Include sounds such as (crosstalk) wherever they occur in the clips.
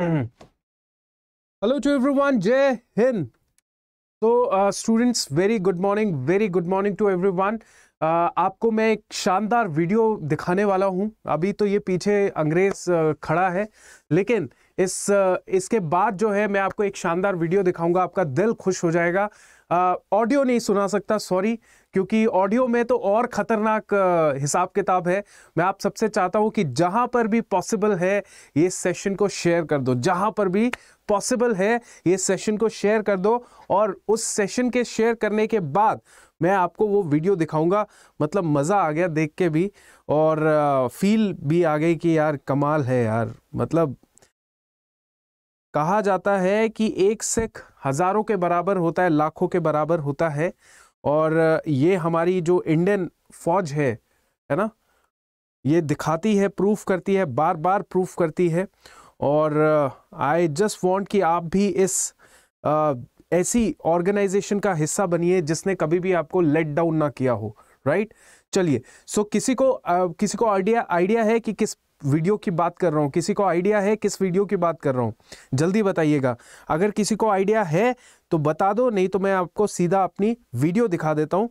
Hello to everyone जय हिंद तो students very good morning very good morning to everyone आपको मैं एक शानदार वीडियो दिखाने वाला हूं अभी तो ये पीछे अंग्रेज uh, खड़ा है लेकिन इस uh, इसके बाद जो है मैं आपको एक शानदार वीडियो दिखाऊंगा आपका दिल खुश हो जाएगा uh, ऑडियो नहीं सुना सकता सॉरी क्योंकि ऑडियो में तो और ख़तरनाक हिसाब किताब है मैं आप सबसे चाहता हूँ कि जहाँ पर भी पॉसिबल है ये सेशन को शेयर कर दो जहाँ पर भी पॉसिबल है ये सेशन को शेयर कर दो और उस सेशन के शेयर करने के बाद मैं आपको वो वीडियो दिखाऊंगा मतलब मज़ा आ गया देख के भी और फील भी आ गई कि यार कमाल है यार मतलब कहा जाता है कि एक सिख हज़ारों के बराबर होता है लाखों के बराबर होता है और ये हमारी जो इंडियन फौज है है ना ये दिखाती है प्रूफ करती है बार बार प्रूफ करती है और आई जस्ट वांट कि आप भी इस आ, ऐसी ऑर्गेनाइजेशन का हिस्सा बनिए जिसने कभी भी आपको लेट डाउन ना किया हो राइट चलिए सो so, किसी को आ, किसी को आइडिया आइडिया है कि किस वीडियो की बात कर रहा हूँ किसी को आइडिया है किस वीडियो की बात कर रहा हूँ जल्दी बताइएगा अगर किसी को आइडिया है तो बता दो नहीं तो मैं आपको सीधा अपनी वीडियो दिखा देता हूँ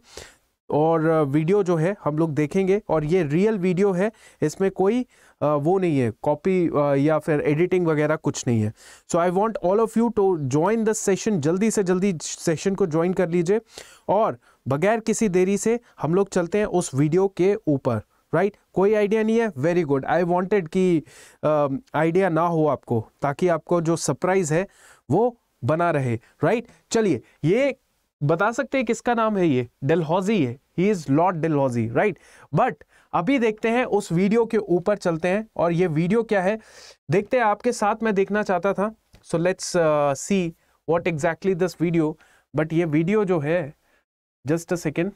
और वीडियो जो है हम लोग देखेंगे और ये रियल वीडियो है इसमें कोई वो नहीं है कॉपी या फिर एडिटिंग वगैरह कुछ नहीं है so I want all of you to join the session जल्दी से जल्दी सेशन को ज्वाइन कर लीजिए और बगैर किसी देरी से हम लोग चलते हैं उस वीडियो के ऊपर राइट right? कोई आइडिया नहीं है वेरी गुड आई वांटेड कि आइडिया um, ना हो आपको ताकि आपको जो सरप्राइज है वो बना रहे राइट right? चलिए ये बता सकते हैं किसका नाम है ये डेलहौजी है he is Lord Dalhousie right but अभी देखते हैं उस वीडियो के ऊपर चलते हैं और ये वीडियो क्या है देखते हैं आपके साथ मैं देखना चाहता था so let's see what exactly this video but ये वीडियो जो है जस्ट अ सेकेंड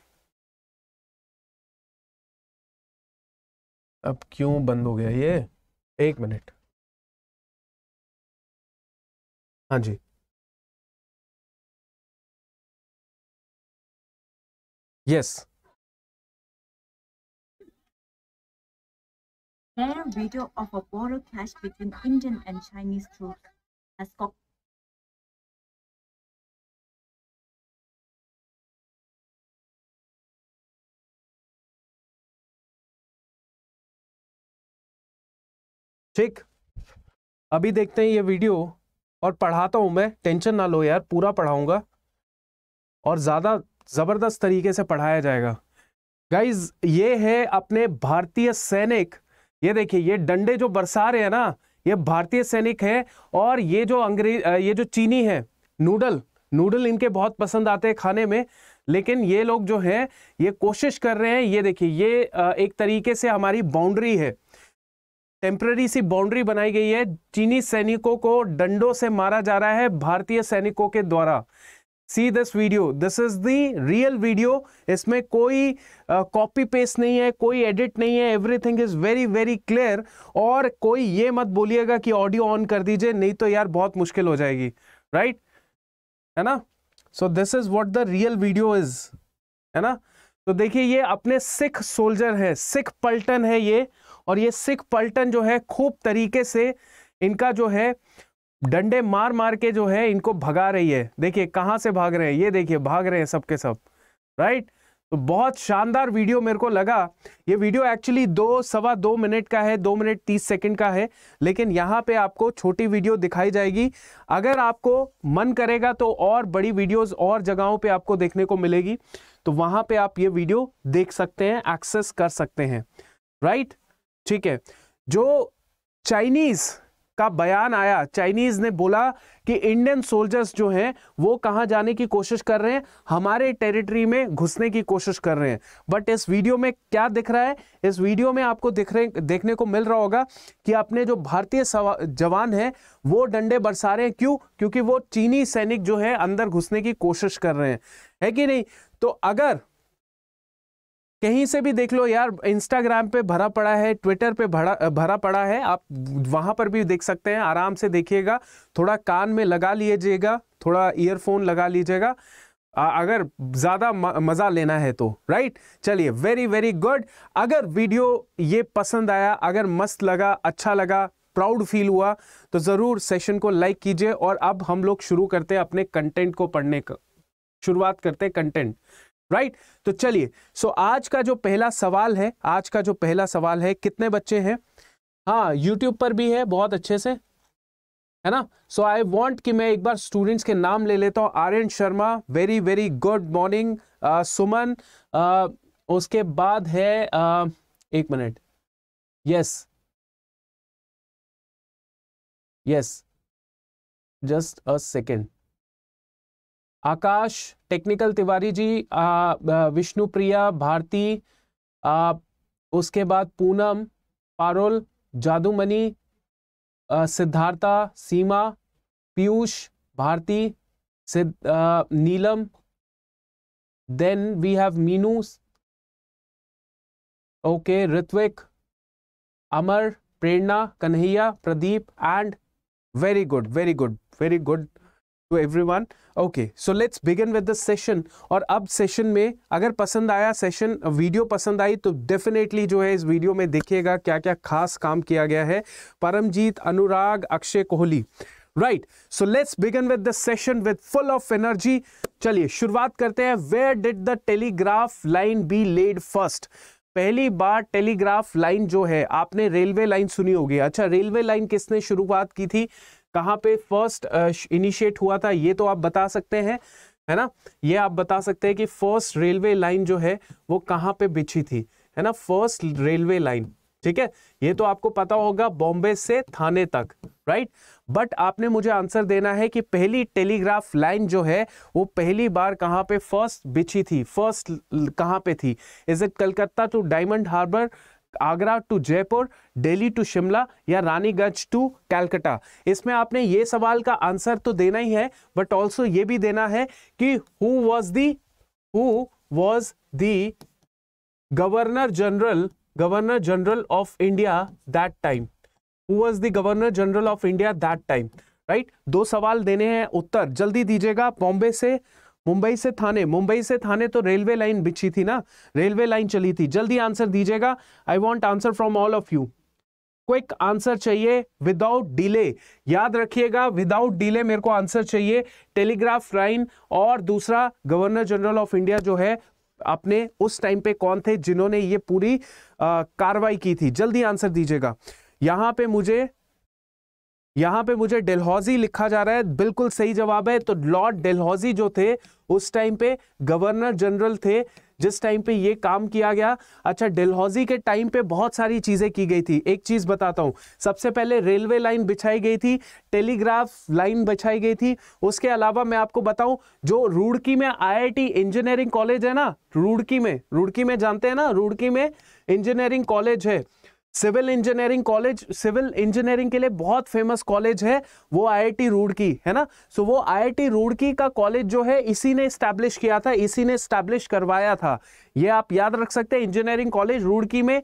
अब क्यों बंद हो गया ये एक मिनट हाँ जी yes Fair veto of a border clash between Indian and Chinese troops has sparked ठीक अभी देखते हैं ये वीडियो और पढ़ाता हूँ मैं टेंशन ना लो यार पूरा पढ़ाऊंगा और ज़्यादा ज़बरदस्त तरीके से पढ़ाया जाएगा गाइज ये है अपने भारतीय सैनिक ये देखिए ये डंडे जो बरसा रहे हैं ना ये भारतीय सैनिक है और ये जो अंग्रेज ये जो चीनी है नूडल नूडल इनके बहुत पसंद आते हैं खाने में लेकिन ये लोग जो है ये कोशिश कर रहे हैं ये देखिए ये एक तरीके से हमारी बाउंड्री है टेम्प्ररी सी बाउंड्री बनाई गई है चीनी सैनिकों को डंडों से मारा जा रहा है भारतीय सैनिकों के द्वारा see this video this is the real video इसमें कोई कॉपी uh, पेस्ट नहीं है कोई एडिट नहीं है everything is very very clear और कोई ये मत बोलिएगा कि ऑडियो ऑन कर दीजिए नहीं तो यार बहुत मुश्किल हो जाएगी राइट right? है ना so this is what the real video is है ना तो देखिए ये अपने सिख सोल्जर है सिख पल्टन है ये और ये सिख पलटन जो है खूब तरीके से इनका जो है डंडे मार मार के जो है इनको भगा रही है देखिए कहाँ से भाग रहे हैं ये देखिए भाग रहे हैं सबके सब राइट तो बहुत शानदार वीडियो मेरे को लगा ये वीडियो एक्चुअली दो सवा दो मिनट का है दो मिनट तीस सेकंड का है लेकिन यहाँ पे आपको छोटी वीडियो दिखाई जाएगी अगर आपको मन करेगा तो और बड़ी वीडियोस और जगहों पे आपको देखने को मिलेगी तो वहाँ पे आप ये वीडियो देख सकते हैं एक्सेस कर सकते हैं राइट ठीक है जो चाइनीज का बयान आया चाइनीज ने बोला कि इंडियन सोल्जर्स जो हैं वो कहां जाने की कोशिश कर रहे हैं हमारे टेरिटरी में घुसने की कोशिश कर रहे हैं बट इस वीडियो में क्या दिख रहा है इस वीडियो में आपको दिख रहे देखने को मिल रहा होगा कि अपने जो भारतीय जवान हैं वो डंडे बरसा रहे हैं क्यों क्योंकि वो चीनी सैनिक जो है अंदर घुसने की कोशिश कर रहे हैं है कि नहीं तो अगर कहीं से भी देख लो यार इंस्टाग्राम पे भरा पड़ा है ट्विटर पे भरा भरा पड़ा है आप वहां पर भी देख सकते हैं आराम से देखिएगा थोड़ा कान में लगा लीजिएगा थोड़ा ईयरफोन लगा लीजिएगा अगर ज़्यादा मज़ा लेना है तो राइट चलिए वेरी वेरी गुड अगर वीडियो ये पसंद आया अगर मस्त लगा अच्छा लगा प्राउड फील हुआ तो ज़रूर सेशन को लाइक कीजिए और अब हम लोग शुरू करते हैं अपने कंटेंट को पढ़ने का शुरुआत करते हैं कंटेंट राइट तो चलिए सो आज का जो पहला सवाल है आज का जो पहला सवाल है कितने बच्चे हैं हाँ यूट्यूब पर भी है बहुत अच्छे से है ना सो आई वॉन्ट कि मैं एक बार स्टूडेंट्स के नाम ले लेता हूँ Aryan Sharma very very good morning Suman uh, उसके बाद है uh, एक minute yes yes just a second Akash technical Tiwari ji Vishnupriya Bharati ah, उसके बाद पूनम पारोल जादूमणि सिद्धार्था सीमा Piyush Bharati Siddh Neelam then we have Meenu okay Ritvik Amar Prerna Kanhaiya Pradeep and very good very good very good to everyone okay so let's begin with the session और अब session में अगर पसंद आया सेशन वीडियो पसंद आई तो डेफिनेटली जो है इस वीडियो में देखिएगा क्या क्या खास काम किया गया है Paramjit Anurag Akshay Kohli right so let's begin with the session with full of energy चलिए शुरुआत करते हैं where did the telegraph line be laid first पहली बार टेलीग्राफ लाइन जो है आपने रेलवे लाइन सुनी होगी अच्छा रेलवे लाइन किसने शुरुआत की थी कहाँ पे फर्स्ट इनिशिएट हुआ था ये तो आप बता सकते हैं है ना ये आप बता सकते हैं कि फर्स्ट रेलवे लाइन जो है वो कहाँ पे बिछी थी है ना फर्स्ट रेलवे लाइन ठीक है ये तो आपको पता होगा बॉम्बे से थाने तक राइट बट आपने मुझे आंसर देना है कि पहली टेलीग्राफ लाइन जो है वो पहली बार कहाँ पे फर्स्ट बिछी थी फर्स्ट कहाँ पे थी is it Calcutta to Diamond Harbour Agra to Jaipur Delhi to Shimla या रानीगंज टू कैलकटा इसमें आपने ये सवाल का आंसर तो देना ही है बट ऑल्सो ये भी देना है कि who was the who was the governor general governor general of India that time who was the governor general of India that time right दो सवाल देने हैं उत्तर जल्दी दीजिएगा बॉम्बे से मुंबई से थाने मुंबई से थाने तो रेलवे लाइन बिछी थी ना रेलवे लाइन चली थी जल्दी आंसर दीजिएगा I want answer from all of you quick answer चाहिए विदाउट डिले याद रखिएगा विदाउट डिले मेरे को आंसर चाहिए टेलीग्राफ लाइन और दूसरा गवर्नर जनरल ऑफ इंडिया जो है अपने उस टाइम पे कौन थे जिन्होंने ये पूरी कार्रवाई की थी जल्दी आंसर दीजिएगा यहां पे मुझे यहाँ पे मुझे डेलहौजी लिखा जा रहा है बिल्कुल सही जवाब है तो लॉर्ड डेलहौजी जो थे उस टाइम पे गवर्नर जनरल थे जिस टाइम पे ये काम किया गया अच्छा डेलहौजी के टाइम पे बहुत सारी चीज़ें की गई थी एक चीज़ बताता हूं सबसे पहले रेलवे लाइन बिछाई गई थी टेलीग्राफ लाइन बिछाई गई थी उसके अलावा मैं आपको बताऊं जो रुड़की में आईआईटी इंजीनियरिंग कॉलेज है ना रुड़की में रुड़की में जानते हैं ना रुड़की में इंजीनियरिंग कॉलेज है civil engineering college civil engineering के लिए बहुत फेमस कॉलेज है वो आईआईटी रुड़की है ना सो so, वो आईआईटी रुड़की का कॉलेज जो है इसी ने स्टैब्लिश किया था इसी ने स्टैब्लिश करवाया था ये आप याद रख सकते हैं इंजीनियरिंग कॉलेज रुड़की में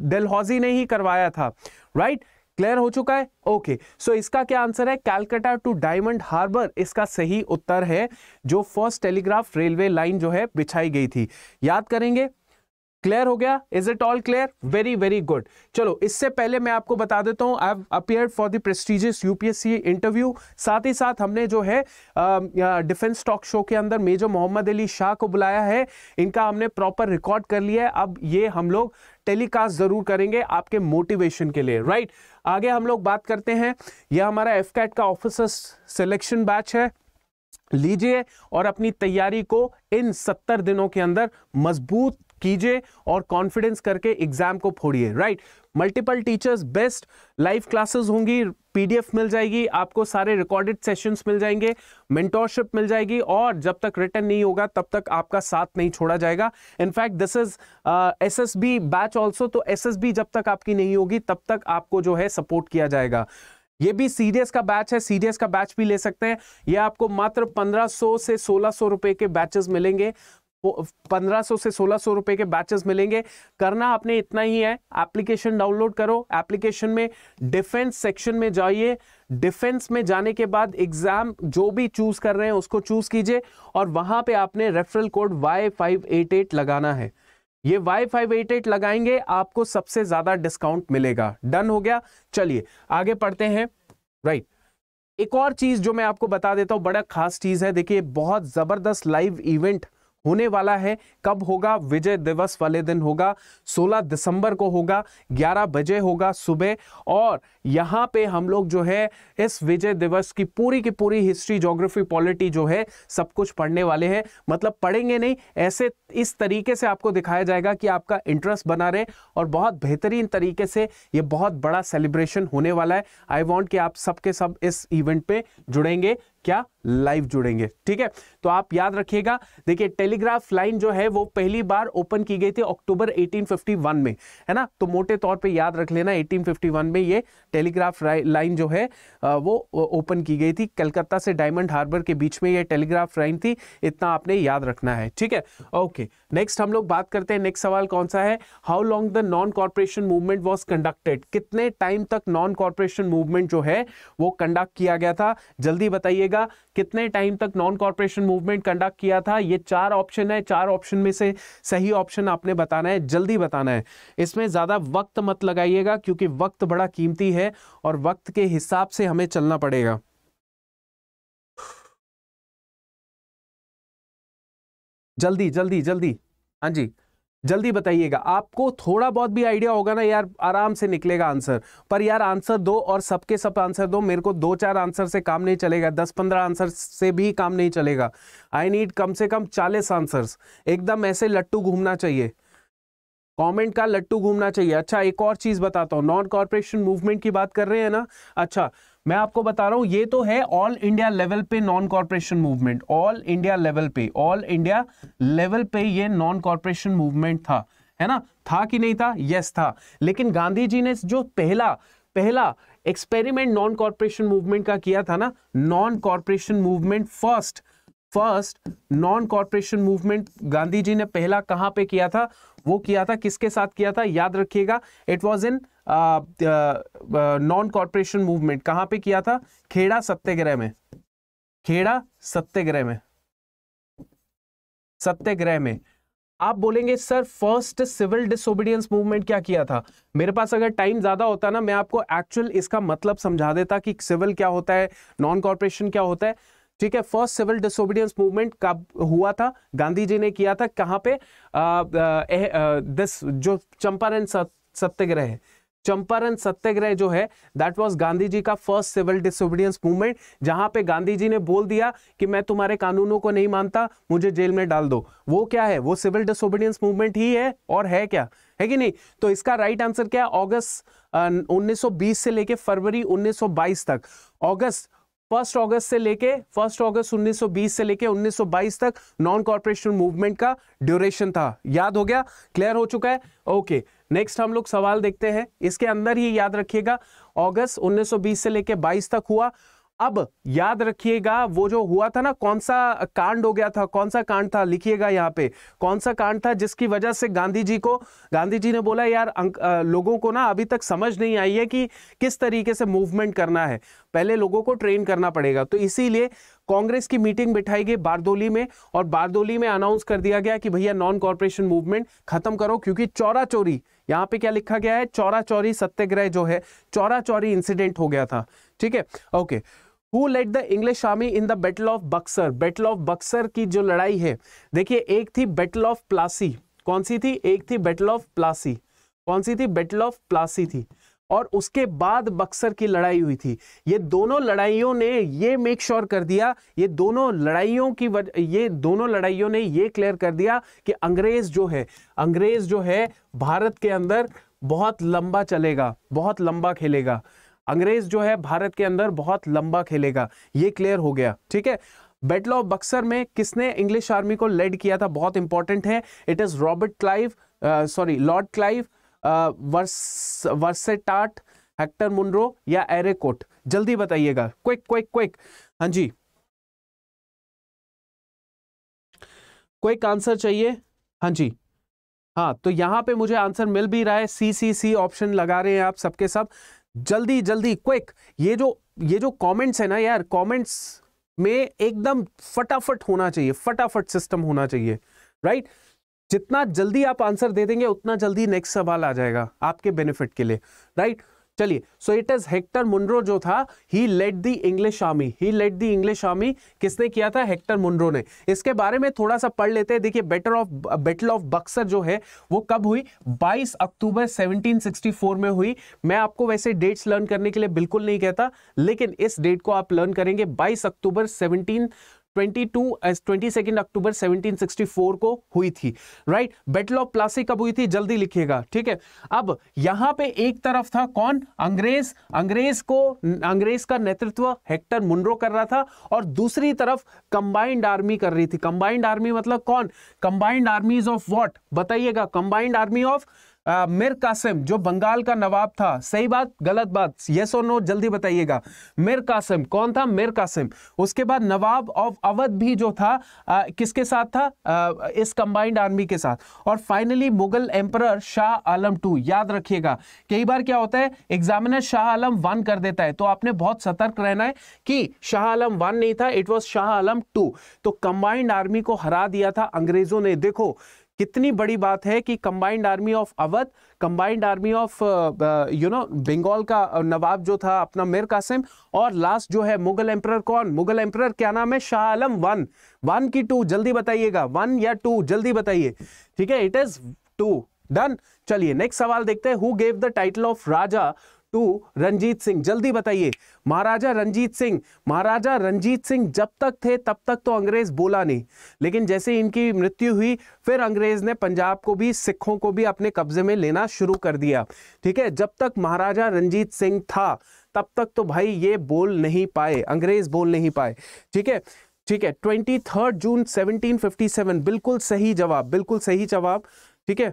डेलहौजी ने ही करवाया था राइट right? क्लियर हो चुका है ओके okay. सो so, इसका क्या आंसर है कैलकाटा टू डायमंड हार्बर इसका सही उत्तर है जो फर्स्ट टेलीग्राफ रेलवे लाइन जो है बिछाई गई थी याद करेंगे क्लियर हो गया is it all clear very very good चलो इससे पहले मैं आपको बता देता हूं I appear for the prestigious UPSC interview साथ ही साथ हमने जो है डिफेंस टॉक शो के अंदर मेजर मोहम्मद अली शाह को बुलाया है इनका हमने प्रॉपर रिकॉर्ड कर लिया है अब ये हम लोग टेलीकास्ट जरूर करेंगे आपके मोटिवेशन के लिए राइट right? आगे हम लोग बात करते हैं यह हमारा एफ का ऑफिसर्स सिलेक्शन बैच है लीजिए और अपनी तैयारी को इन सत्तर दिनों के अंदर मजबूत कीजिए और कॉन्फिडेंस करके एग्जाम को फोड़िए right multiple teachers best live classes होंगी पीडीएफ मिल जाएगी आपको सारे रिकॉर्डेड सेशंस मिल जाएंगे मेंटोरशिप मिल जाएगी और जब तक रिटर्न नहीं होगा तब तक आपका साथ नहीं छोड़ा जाएगा in fact this is S S B batch also तो एस एस बी जब तक आपकी नहीं होगी तब तक आपको जो है सपोर्ट किया जाएगा ये भी सीडीएस का बैच है सीडीएस का बैच भी ले सकते हैं ये आपको मात्र 1500 से 1600 रुपए के बैचेस मिलेंगे 1500 से 1600 रुपए के बैचेस मिलेंगे करना आपने इतना ही है एप्लीकेशन डाउनलोड करो एप्लीकेशन में डिफेंस सेक्शन में जाइए डिफेंस में जाने के बाद एग्जाम जो भी चूज कर रहे हैं उसको चूज कीजिए और वहां पे आपने referral code Y five eight eight लगाना है ये वाई फाइव एट एट लगाएंगे आपको सबसे ज्यादा डिस्काउंट मिलेगा डन हो गया चलिए आगे पढ़ते हैं राइट एक और चीज जो मैं आपको बता देता हूं बड़ा खास चीज है देखिए बहुत जबरदस्त लाइव इवेंट होने वाला है कब होगा विजय दिवस वाले दिन होगा 16 दिसंबर को होगा 11 बजे होगा सुबह और यहाँ पे हम लोग जो है इस विजय दिवस की पूरी की पूरी हिस्ट्री जोग्राफी पॉलिटी जो है सब कुछ पढ़ने वाले हैं मतलब पढ़ेंगे नहीं ऐसे इस तरीके से आपको दिखाया जाएगा कि आपका इंटरेस्ट बना रहे और बहुत बेहतरीन तरीके से ये बहुत बड़ा सेलिब्रेशन होने वाला है आई वॉन्ट कि आप सबके सब इस इवेंट पे जुड़ेंगे क्या लाइव जुड़ेंगे ठीक है तो आप याद रखिएगा देखिए टेलीग्राफ लाइन जो है वो पहली बार ओपन की गई थी अक्टूबर 1851 में है ना तो मोटे तौर पे याद रख लेना 1851 में ये टेलीग्राफ लाइन जो है वो ओपन की गई थी कलकत्ता से डायमंड हार्बर के बीच में ये टेलीग्राफ लाइन थी इतना आपने याद रखना है ठीक है ओके नेक्स्ट हम लोग बात करते हैं नेक्स्ट सवाल कौन सा है how long the non corporation movement was conducted कितने टाइम तक नॉन कॉरपोरेशन मूवमेंट जो है वो कंडक्ट किया गया था जल्दी बताइए बताएगा कितने टाइम तक नॉन कॉरपोरेशन मूवमेंट कंडक्ट किया था ये चार ऑप्शन है चार ऑप्शन में से सही ऑप्शन आपने बताना है जल्दी बताना है इसमें ज़्यादा वक्त मत लगाइएगा क्योंकि वक्त बड़ा कीमती है और वक्त के हिसाब से हमें चलना पड़ेगा जल्दी जल्दी जल्दी हाँ जी जल्दी बताइएगा आपको थोड़ा बहुत भी आइडिया होगा ना यार आराम से निकलेगा आंसर पर यार आंसर दो और सबके सब आंसर दो मेरे को दो चार आंसर से काम नहीं चलेगा दस पंद्रह आंसर से भी काम नहीं चलेगा आई नीड कम से कम चालीस आंसर्स एकदम ऐसे लट्टू घूमना चाहिए कमेंट का लट्टू घूमना चाहिए अच्छा एक और चीज़ बताता हूँ नॉन कॉरपोरेशन मूवमेंट की बात कर रहे हैं ना अच्छा मैं आपको बता रहा हूं ये तो है ऑल इंडिया लेवल पे non corporation movement all India level पे ऑल इंडिया लेवल पे ये नॉन कॉरपोरेशन मूवमेंट था है ना था कि नहीं था यस था लेकिन गांधी जी ने जो पहला पहला एक्सपेरिमेंट नॉन कॉरपोरेशन मूवमेंट का किया था ना non corporation movement first first non corporation movement Gandhi ji ने पहला कहां पे किया था वो किया था किसके साथ किया था याद रखिएगा it was in non corporation movement कहां पे किया था खेड़ा सत्याग्रह में खेड़ा सत्याग्रह में सत्याग्रह में आप बोलेंगे sir first civil disobedience movement क्या किया था मेरे पास अगर टाइम ज़्यादा होता ना मैं आपको एक्चुअल इसका मतलब समझा देता कि सिविल क्या होता है नॉन कॉरपोरेशन क्या होता है ठीक है फर्स्ट सिविल डिसोबीडियंस मूवमेंट कब हुआ था गांधी जी ने किया था कहां पे दिस जो चंपारण सत्याग्रह है चंपारण सत्याग्रह जो है दैट वाज गांधी जी का फर्स्ट सिविल डिसोबीडियंस मूवमेंट जहां पे गांधी जी ने बोल दिया कि मैं तुम्हारे कानूनों को नहीं मानता मुझे जेल में डाल दो वो क्या है वो सिविल डिसोबीडियंस मूवमेंट ही है और है क्या है कि नहीं तो इसका राइट right आंसर क्या है अगस्त 1920 से लेके फरवरी 1922 तक अगस्त फर्स्ट अगस्त से लेके फर्स्ट अगस्त 1920 से लेके 1922 तक नॉन कॉरपोरेशन मूवमेंट का ड्यूरेशन था याद हो गया क्लियर हो चुका है ओके okay. नेक्स्ट हम लोग सवाल देखते हैं इसके अंदर ही याद रखिएगा अगस्त 1920 से लेके 22 तक हुआ अब याद रखिएगा वो जो हुआ था ना कौन सा कांड हो गया था कौन सा कांड था लिखिएगा यहाँ पे कौन सा कांड था जिसकी वजह से गांधी जी को गांधी जी ने बोला यार अंक, आ, लोगों को ना अभी तक समझ नहीं आई है कि किस तरीके से मूवमेंट करना है पहले लोगों को ट्रेन करना पड़ेगा तो इसीलिए कांग्रेस की मीटिंग बिठाई गई बारदोली में और बारदोली में अनाउंस कर दिया गया कि भैया नॉन कॉरपोरेशन मूवमेंट खत्म करो क्योंकि चौरा चोरी यहाँ पे क्या लिखा गया है चौरा चौरी सत्याग्रह जो है चौरा चौरी इंसिडेंट हो गया था ठीक है okay okay. Who led the English army in the battle of Buxar battle of Buxar की जो लड़ाई है देखिए एक थी बैटल ऑफ प्लासी कौन सी थी एक थी बैटल ऑफ प्लासी कौन सी थी बैटल ऑफ प्लासी थी और उसके बाद बक्सर की लड़ाई हुई थी ये दोनों लड़ाइयों ने ये मेक श्योर sure कर दिया ये दोनों लड़ाइयों की वज... ये दोनों लड़ाइयों ने ये क्लियर कर दिया कि अंग्रेज जो है अंग्रेज जो है भारत के अंदर बहुत लंबा चलेगा बहुत लंबा खेलेगा अंग्रेज जो है भारत के अंदर बहुत लंबा खेलेगा ये क्लियर हो गया ठीक है बैटल ऑफ बक्सर में किसने इंग्लिश आर्मी को लेड किया था बहुत इंपॉर्टेंट है it is Robert Clive sorry Lord Clive वर्सेटाट हेक्टर मुंड्रो या एरेकोट जल्दी बताइएगा क्विक क्विक क्विक हाँ जी क्विक आंसर चाहिए हाँ जी हाँ तो यहां पे मुझे आंसर मिल भी रहा है सी सी सी ऑप्शन लगा रहे हैं आप सबके सब जल्दी जल्दी क्विक ये जो ये जो कमेंट्स है ना यार कमेंट्स में एकदम फटाफट होना चाहिए फटाफट सिस्टम होना चाहिए राइट जितना जल्दी आप आंसर दे देंगे उतना जल्दी नेक्स्ट सवाल आ जाएगा आपके बेनिफिट के लिए राइट चलिए so it is Hector Munro जो था he led the English army he led the English army किसने किया था हेक्टर मुंड्रो ने इसके बारे में थोड़ा सा पढ़ लेते हैं देखिए better of battle of Buxar जो है वो कब हुई 22 अक्टूबर 1764 में हुई मैं आपको वैसे डेट्स लर्न करने के लिए बिल्कुल नहीं कहता लेकिन इस डेट को आप लर्न करेंगे 22 अक्टूबर 17 22 अक्टूबर 1764 को हुई थी राइट बैटल ऑफ प्लासी कब हुई थी जल्दी लिखिएगा ठीक है अब यहां पे एक तरफ था कौन अंग्रेज अंग्रेज को अंग्रेज का नेतृत्व हेक्टर मुंड्रो कर रहा था और दूसरी तरफ कंबाइंड आर्मी कर रही थी कंबाइंड आर्मी मतलब कौन कंबाइंड आर्मीज ऑफ वॉट बताइएगा combined army of Mir Qasim जो बंगाल का नवाब था सही बात गलत बात येस और नो जल्दी बताइएगा मिर कासिम कौन था मिर कासिम उसके बाद नवाब ऑफ अवध भी जो था आ, किसके साथ था आ, इस कंबाइंड आर्मी के साथ और finally Mughal emperor Shah Alam two याद रखिएगा कई बार क्या होता है एग्जामिनर शाह आलम वन कर देता है तो आपने बहुत सतर्क रहना है कि शाह आलम वन नहीं था it was Shah Alam two तो कंबाइंड आर्मी को हरा दिया था अंग्रेजों ने देखो कितनी बड़ी बात है कि combined army of Awadh combined army of you know Bengal का uh, नवाब जो था अपना मिर कासिम और लास्ट जो है मुगल एम्पर कौन मुगल एम्पर क्या नाम है शाह आलम वन वन की टू जल्दी बताइएगा वन या टू जल्दी बताइए ठीक है इट इज टू डन चलिए नेक्स्ट सवाल देखते हैं who gave the title of Raja to Ranjit Singh जल्दी बताइए महाराजा रंजीत सिंह महाराजा रंजीत सिंह जब तक थे तब तक तो अंग्रेज बोला नहीं लेकिन जैसे इनकी मृत्यु हुई फिर अंग्रेज ने पंजाब को भी सिखों को भी अपने कब्जे में लेना शुरू कर दिया ठीक है जब तक महाराजा रंजीत सिंह था तब तक तो भाई ये बोल नहीं पाए अंग्रेज बोल नहीं पाए ठीक है ठीक है ट्वेंटी थर्ड जून सेवनटीन बिल्कुल सही जवाब बिल्कुल सही जवाब ठीक है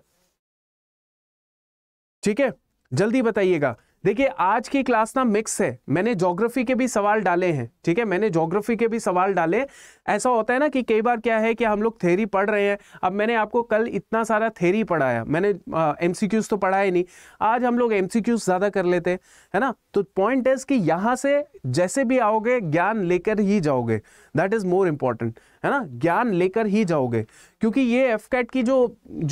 ठीक है जल्दी बताइएगा देखिए आज की क्लास ना मिक्स है मैंने जोग्राफी के भी सवाल डाले हैं ठीक है मैंने ज्योग्राफी के भी सवाल डाले ऐसा होता है ना कि कई बार क्या है कि हम लोग थेरी पढ़ रहे हैं अब मैंने आपको कल इतना सारा थेरी पढ़ाया मैंने एम तो पढ़ाए ही नहीं आज हम लोग एम ज़्यादा कर लेते हैं है ना तो पॉइंट इज कि यहाँ से जैसे भी आओगे ज्ञान लेकर ही जाओगे दैट इज मोर इम्पॉर्टेंट है ना ज्ञान लेकर ही जाओगे क्योंकि ये एफ कैट की जो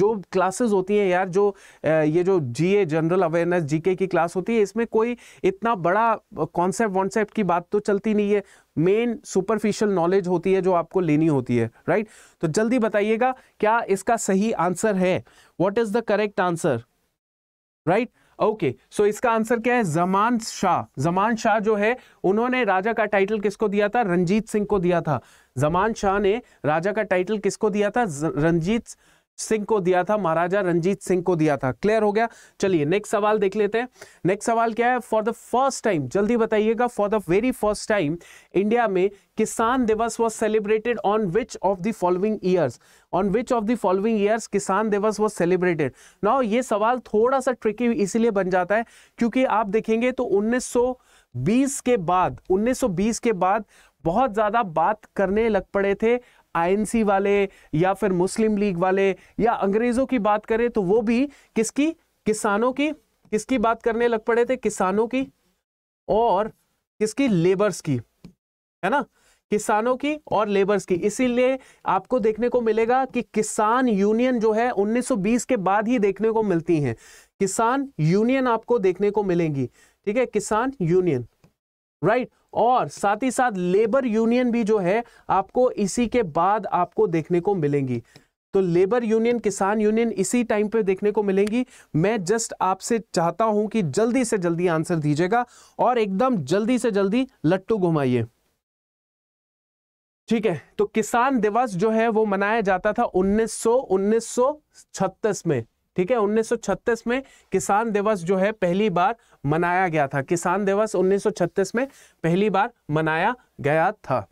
जो क्लासेस होती हैं यार जो ये जो जी ए जनरल अवेयरनेस के की क्लास होती है इसमें कोई इतना बड़ा कॉन्सेप्ट वॉन्सेप्ट की बात तो चलती नहीं है मेन सुपरफिशियल नॉलेज होती है जो आपको लेनी होती है राइट तो जल्दी बताइएगा क्या इसका सही आंसर है what is the correct answer right okay okay, so so इसका आंसर क्या है जमान शाह जमान शाह जो है उन्होंने राजा का टाइटल किसको दिया था रंजीत सिंह को दिया था जमान शाह ने राजा का टाइटल किसको दिया था रंजीत सिंह को दिया था महाराजा रंजीत सिंह को दिया था क्लियर हो गया चलिए नेक्स्ट सवाल देख लेते हैं नेक्स्ट सवाल क्या है फॉर द फर्स्ट टाइम जल्दी बताइएगा for the very first time India में Kisan Diwas was celebrated on which of the following years on which of the following years Kisan Diwas was celebrated now ये सवाल थोड़ा सा ट्रिकी इसीलिए बन जाता है क्योंकि आप देखेंगे तो 1920 के बाद 1920 के बाद बहुत ज़्यादा बात करने लग पड़े थे आईएनसी वाले या फिर मुस्लिम लीग वाले या अंग्रेजों की बात करें तो वो भी किसकी किसानों की किसकी बात करने लग पड़े थे किसानों की और किसकी लेबर्स की है ना किसानों की और लेबर्स की इसीलिए आपको देखने को मिलेगा कि किसान यूनियन जो है 1920 के बाद ही देखने को मिलती हैं किसान यूनियन आपको देखने को मिलेंगी ठीक है किसान यूनियन राइट right? और साथ ही साथ लेबर यूनियन भी जो है आपको इसी के बाद आपको देखने को मिलेंगी तो लेबर यूनियन किसान यूनियन इसी टाइम पे देखने को मिलेंगी मैं जस्ट आपसे चाहता हूं कि जल्दी से जल्दी आंसर दीजिएगा और एकदम जल्दी से जल्दी लट्टू घुमाइए ठीक है तो किसान दिवस जो है वो मनाया जाता था उन्नीस सौ में ठीक है 1936 में किसान दिवस जो है पहली बार मनाया गया था किसान दिवस 1936 में पहली बार मनाया गया था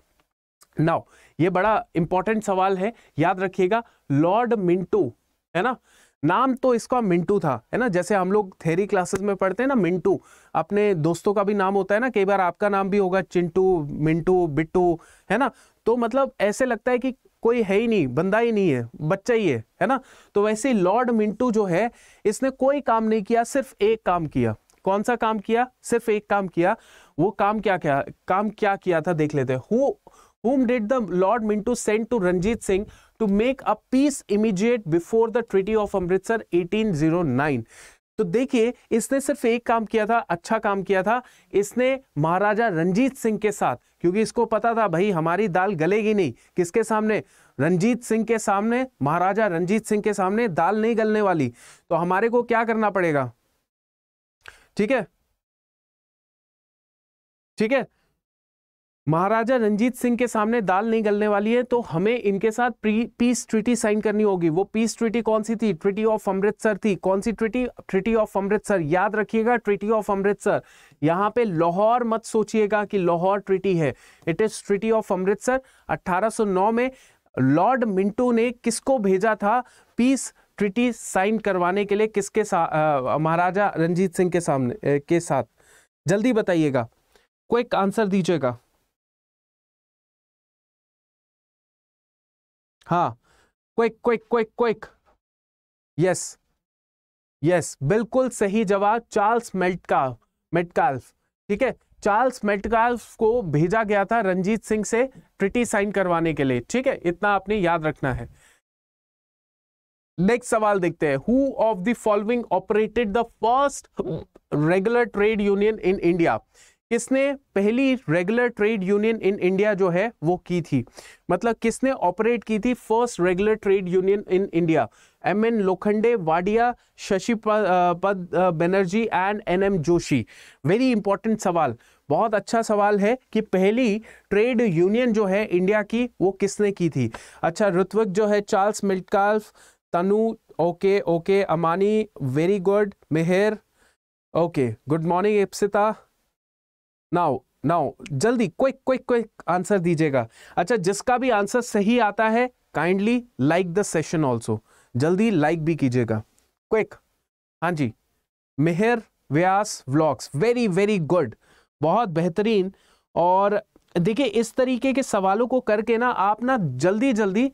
नाउ ये बड़ा इंपॉर्टेंट सवाल है याद रखिएगा लॉर्ड मिंटू है ना नाम तो इसका मिंटू था है ना जैसे हम लोग थेरी क्लासेस में पढ़ते हैं ना मिंटू अपने दोस्तों का भी नाम होता है ना कई बार आपका नाम भी होगा चिंटू मिंटू बिट्टू है ना तो मतलब ऐसे लगता है कि कोई है ही नहीं बंदा ही नहीं है बच्चा ही है है ना तो वैसे लॉर्ड मिंटू जो है इसने कोई काम नहीं किया सिर्फ एक काम किया कौन सा काम किया सिर्फ एक काम किया वो काम क्या क्या काम क्या किया था देख लेते हैं who whom did the lord Minto sent to Ranjit Singh to make a peace immediate before the treaty of Amritsar 1809 तो देखिए इसने सिर्फ एक काम किया था अच्छा काम किया था इसने महाराजा रंजीत सिंह के साथ क्योंकि इसको पता था भाई हमारी दाल गलेगी नहीं किसके सामने रंजीत सिंह के सामने महाराजा रंजीत सिंह के सामने दाल नहीं गलने वाली तो हमारे को क्या करना पड़ेगा ठीक है ठीक है महाराजा रंजीत सिंह के सामने दाल नहीं गलने वाली है तो हमें इनके साथ प्री पीस ट्रिटी साइन करनी होगी वो पीस ट्रिटी कौन सी थी ट्रिटी ऑफ अमृतसर थी कौन सी ट्रिटी ट्रिटी ऑफ अमृतसर याद रखिएगा ट्रिटी ऑफ अमृतसर यहाँ पे लाहौर मत सोचिएगा कि लाहौर ट्रिटी है it is treaty of Amritsar 1809 में लॉर्ड मिंटो ने किसको भेजा था पीस ट्रिटी साइन करवाने के लिए किसके साथ महाराजा रंजीत सिंह के सामने के साथ जल्दी बताइएगा क्विक आंसर दीजिएगा हाँ quick quick quick quick yes yes बिल्कुल सही जवाब चार्ल्स मेटकाल मेटकाल्फ ठीक है चार्ल्स मेटकाल्फ को भेजा गया था रंजीत सिंह से ट्रिटी साइन करवाने के लिए ठीक है इतना आपने याद रखना है नेक्स्ट सवाल देखते हैं who of the following operated the first regular trade union in India किसने पहली regular trade union in India जो है वो की थी मतलब किसने ऑपरेट की थी first regular trade union in India M N Lokhande Wadia Shashi Pada Banerjee and N M Joshi very important सवाल बहुत अच्छा सवाल है कि पहली ट्रेड यूनियन जो है इंडिया की वो किसने की थी अच्छा ऋत्विक जो है Charles Metcalfe Tanu okay okay Amani very good Mehar okay good morning Ipsita now now जल्दी क्विक क्विक क्विक आंसर दीजिएगा अच्छा जिसका भी आंसर सही आता है kindly like the session also जल्दी लाइक like भी कीजिएगा क्विक हाँ जी Mehar Vyas vlogs very very good बहुत बेहतरीन और देखिए इस तरीके के सवालों को करके ना आप ना जल्दी जल्दी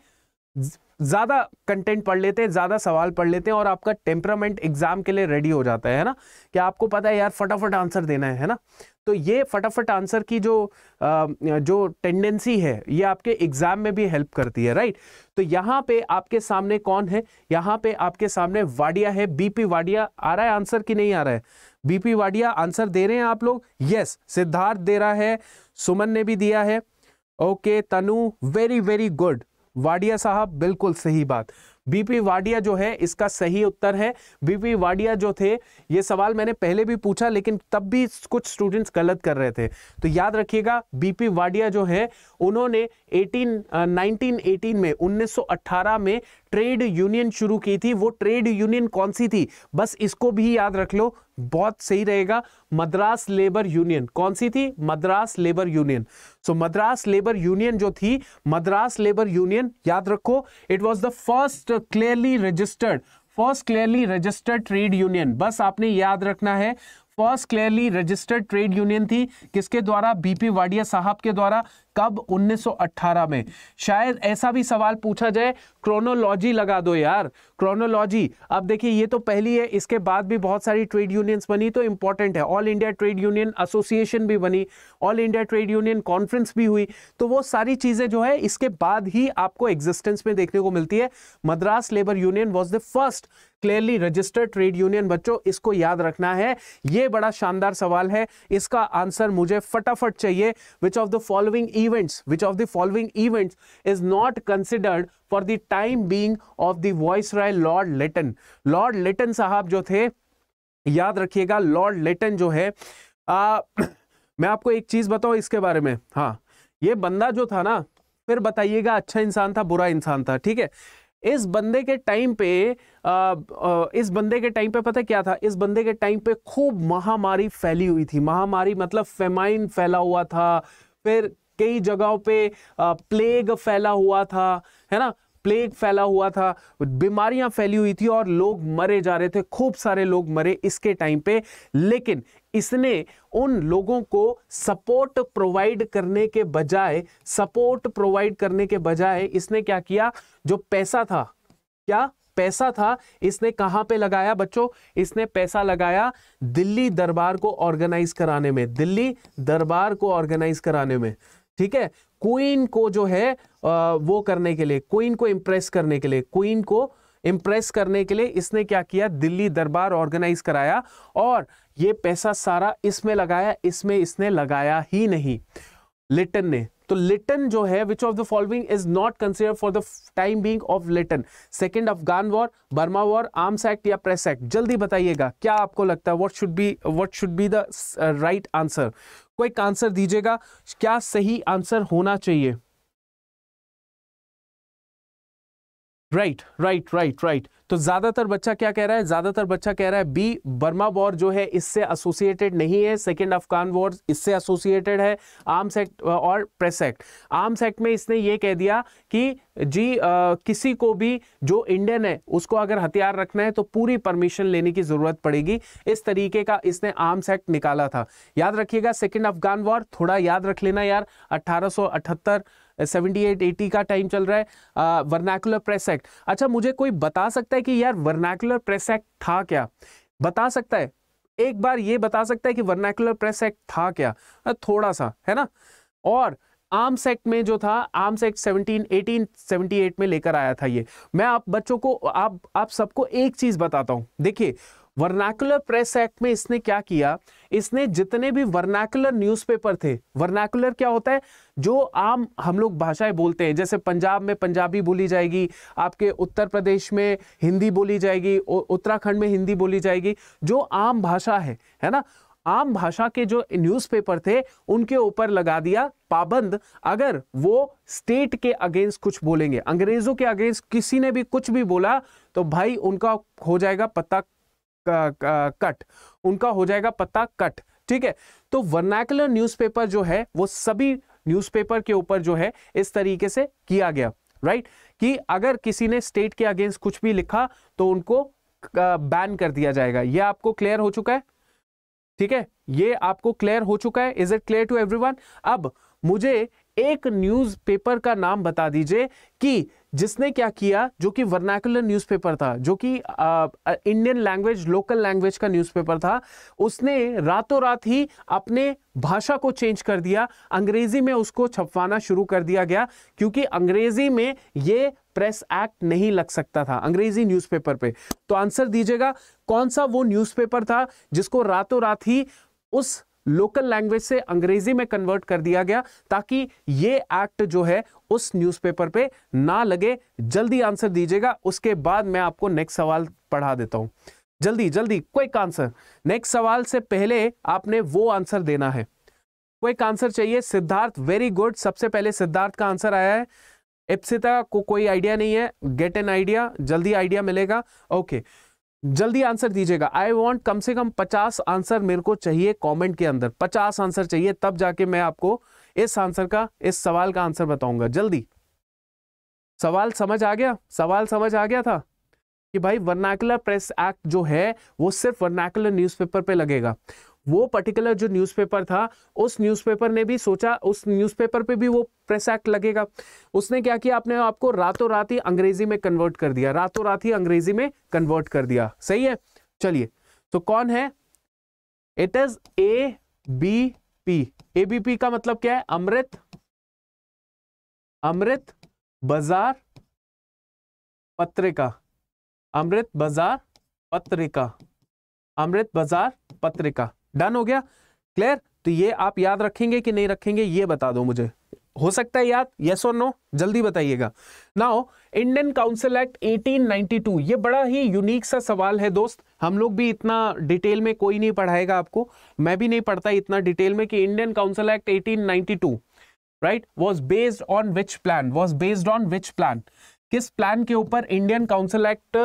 ज़्यादा कंटेंट पढ़ लेते हैं ज़्यादा सवाल पढ़ लेते हैं और आपका टेम्परामेंट एग्ज़ाम के लिए रेडी हो जाता है ना कि आपको पता है यार फटाफट आंसर देना है है ना तो ये फटाफट आंसर की जो आ, जो टेंडेंसी है ये आपके एग्ज़ाम में भी हेल्प करती है राइट तो यहाँ पे आपके सामने कौन है यहाँ पे आपके सामने वाडिया है बीपी वाडिया आ रहा है आंसर कि नहीं आ रहा है बीपी वाडिया आंसर दे रहे हैं आप लोग यस सिद्धार्थ दे रहा है सुमन ने भी दिया है okay Tanu very very good Wadia साहब बिल्कुल सही बात बीपी वाडिया जो है इसका सही उत्तर है बीपी वाडिया जो थे ये सवाल मैंने पहले भी पूछा लेकिन तब भी कुछ स्टूडेंट्स गलत कर रहे थे तो याद रखिएगा बीपी वाडिया जो है उन्होंने 18 1918 में 1918 में ट्रेड यूनियन शुरू की थी वो ट्रेड यूनियन कौन सी थी बस इसको भी याद रख लो बहुत सही रहेगा मद्रास लेबर यूनियन कौन सी थी Madras labour union so Madras labour union जो थी मद्रास लेबर यूनियन याद रखो it was the first clearly registered first clearly registered trade union बस आपने याद रखना है first clearly registered trade union थी किसके द्वारा बीपी वाडिया साहब के द्वारा कब 1918 में शायद ऐसा भी सवाल पूछा जाए क्रोनोलॉजी लगा दो यार क्रोनोलॉजी अब देखिए ये तो पहली है इसके बाद भी बहुत सारी ट्रेड यूनियंस बनी तो इंपॉर्टेंट है all India trade union association भी बनी all India trade union conference भी हुई तो वो सारी चीज़ें जो है इसके बाद ही आपको एग्जिस्टेंस में देखने को मिलती है Madras labour union was the first clearly registered trade union बच्चों इसको याद रखना है ये बड़ा शानदार सवाल है इसका आंसर मुझे फटाफट चाहिए which of the following events which of the following events is not considered for the time being of the viceroy lord Lytton lord Lytton sahab jo the yaad rakhiyega lord Lytton jo hai आ, (clears throat) मैं आपको एक चीज बताऊं इसके बारे में हाँ ये बंदा जो था ना फिर बताइएगा अच्छा इंसान था बुरा इंसान था ठीक है इस बंदे के टाइम पे आ, आ, इस बंदे के टाइम पे पता क्या था इस बंदे के टाइम पे खूब महामारी फैली हुई थी महामारी मतलब फेमाइन फैला हुआ था फिर कई जगहों पे प्लेग फैला हुआ था है ना प्लेग फैला हुआ था बीमारियां फैली हुई थी और लोग मरे जा रहे थे खूब सारे लोग मरे इसके टाइम पे लेकिन इसने उन लोगों को सपोर्ट प्रोवाइड करने के बजाय सपोर्ट प्रोवाइड करने के बजाय इसने क्या किया जो पैसा था क्या पैसा था इसने कहां पे लगाया बच्चों इसने पैसा लगाया दिल्ली दरबार को ऑर्गेनाइज कराने में दिल्ली दरबार को ऑर्गेनाइज कराने में ठीक है क्वीन को जो है वो करने के लिए क्वीन को इंप्रेस करने के लिए क्वीन को इंप्रेस करने के लिए इसने क्या किया दिल्ली दरबार ऑर्गेनाइज कराया और ये पैसा सारा इसमें लगाया इसमें इसने लगाया ही नहीं लिटन ने तो लिटन जो है which of the following is not consider for the time being of Lytton second Afghan war Burma war arms act या प्रेस एक्ट जल्दी बताइएगा क्या आपको लगता है what should be what should be the right answer कोई आंसर दीजिएगा क्या सही आंसर होना चाहिए राइट राइट राइट राइट तो ज्यादातर बच्चा क्या कह रहा है ज्यादातर बच्चा कह रहा है बी बर्मा वॉर जो है इससे एसोसिएटेड नहीं है सेकेंड अफगान वॉर इससे एसोसिएटेड है आर्म्स एक्ट और प्रेस एक्ट आर्म्स एक्ट में इसने ये कह दिया कि जी आ, किसी को भी जो इंडियन है उसको अगर हथियार रखना है तो पूरी परमिशन लेने की जरूरत पड़ेगी इस तरीके का इसने आर्म्स एक्ट निकाला था याद रखिएगा सेकेंड अफगान वॉर थोड़ा याद रख लेना यार अट्ठारह सेवेंटी एट एटी का टाइम चल रहा है वर्नैकुलर प्रेस एक्ट अच्छा मुझे कोई बता सकता है कि यार वर्नैकुलर प्रेस एक्ट था क्या बता सकता है एक बार ये बता सकता है कि वर्नैकुलर प्रेस एक्ट था क्या थोड़ा सा है ना और आर्म्स एक्ट में जो था arms act seventeen eighteen seventy eight में लेकर आया था ये मैं आप बच्चों को आप आप सबको एक चीज बताता हूं देखिए वर्नाकुलर प्रेस एक्ट में इसने क्या किया इसने जितने भी वर्नाकुलर न्यूज़पेपर थे वर्नाकुलर क्या होता है जो आम हम लोग भाषाएं बोलते हैं जैसे पंजाब में पंजाबी बोली जाएगी आपके उत्तर प्रदेश में हिंदी बोली जाएगी उत्तराखंड में हिंदी बोली जाएगी जो आम भाषा है है ना आम भाषा के जो न्यूज़पेपर थे उनके ऊपर लगा दिया पाबंद अगर वो स्टेट के अगेंस्ट कुछ बोलेंगे अंग्रेज़ों के अगेंस्ट किसी ने भी कुछ भी बोला तो भाई उनका हो जाएगा पता कट उनका हो जाएगा पता कट ठीक है तो वर्नैकुलर न्यूज़पेपर जो है वो सभी न्यूज़पेपर के ऊपर जो है इस तरीके से किया गया राइट कि अगर किसी ने स्टेट के अगेंस्ट कुछ भी लिखा तो उनको बैन कर दिया जाएगा ये आपको क्लियर हो चुका है ठीक है ये आपको क्लियर हो चुका है is it clear to everyone अब मुझे एक न्यूज़पेपर का नाम बता दीजिए कि जिसने क्या किया जो कि वर्नैकुलर न्यूज़पेपर था जो कि इंडियन लैंग्वेज लोकल लैंग्वेज का न्यूज़पेपर था उसने रातों रात ही अपने भाषा को चेंज कर दिया अंग्रेज़ी में उसको छपवाना शुरू कर दिया गया क्योंकि अंग्रेज़ी में ये प्रेस एक्ट नहीं लग सकता था अंग्रेजी न्यूज़पेपर पे तो आंसर दीजिएगा कौन सा वो न्यूज़पेपर था जिसको रातों रात ही उस लोकल लैंग्वेज से अंग्रेजी में कन्वर्ट कर दिया गया ताकि ये एक्ट जो है उस न्यूज़पेपर पे ना लगे जल्दी आंसर दीजिएगा उसके बाद मैं आपको नेक्स्ट सवाल पढ़ा देता हूँ जल्दी जल्दी क्विक आंसर नेक्स्ट सवाल से पहले आपने वो आंसर देना है क्विक आंसर चाहिए सिद्धार्थ वेरी गुड सबसे पहले सिद्धार्थ का आंसर आया है एप्सिता को कोई आइडिया नहीं है गेट एन आइडिया जल्दी आइडिया मिलेगा ओके okay. जल्दी आंसर दीजिएगा आई वॉन्ट कम से कम पचास आंसर मेरे को चाहिए कॉमेंट के अंदर पचास आंसर चाहिए तब जाके मैं आपको इस आंसर का इस सवाल का आंसर बताऊंगा जल्दी सवाल समझ आ गया सवाल समझ आ गया था कि भाई वर्नाकुलर प्रेस एक्ट जो है वो सिर्फ वर्नाकुलर न्यूज़पेपर पे लगेगा वो पर्टिकुलर जो न्यूज़पेपर था उस न्यूज़पेपर ने भी सोचा उस न्यूज़पेपर पे भी वो प्रेस एक्ट लगेगा उसने क्या किया आपने आपको रातों रात ही अंग्रेजी में कन्वर्ट कर दिया रातों रात ही अंग्रेजी में कन्वर्ट कर दिया सही है चलिए तो कौन है it is A B P ABP का मतलब क्या है अमृत अमृत बाजार पत्रिका अमृत बाजार पत्रिका अमृत बाजार पत्रिका डन हो गया क्लियर तो ये आप याद रखेंगे कि नहीं रखेंगे ये बता दो मुझे हो सकता है याद यस और नो जल्दी बताइएगा नाउ इंडियन काउंसिल एक्ट 1892 ये बड़ा ही यूनिक सा सवाल है दोस्त हम लोग भी इतना डिटेल में कोई नहीं पढ़ाएगा आपको मैं भी नहीं पढ़ता इतना डिटेल में कि Indian council act 1892 right was based on which plan was based on which plan किस प्लान के ऊपर इंडियन काउंसिल एक्ट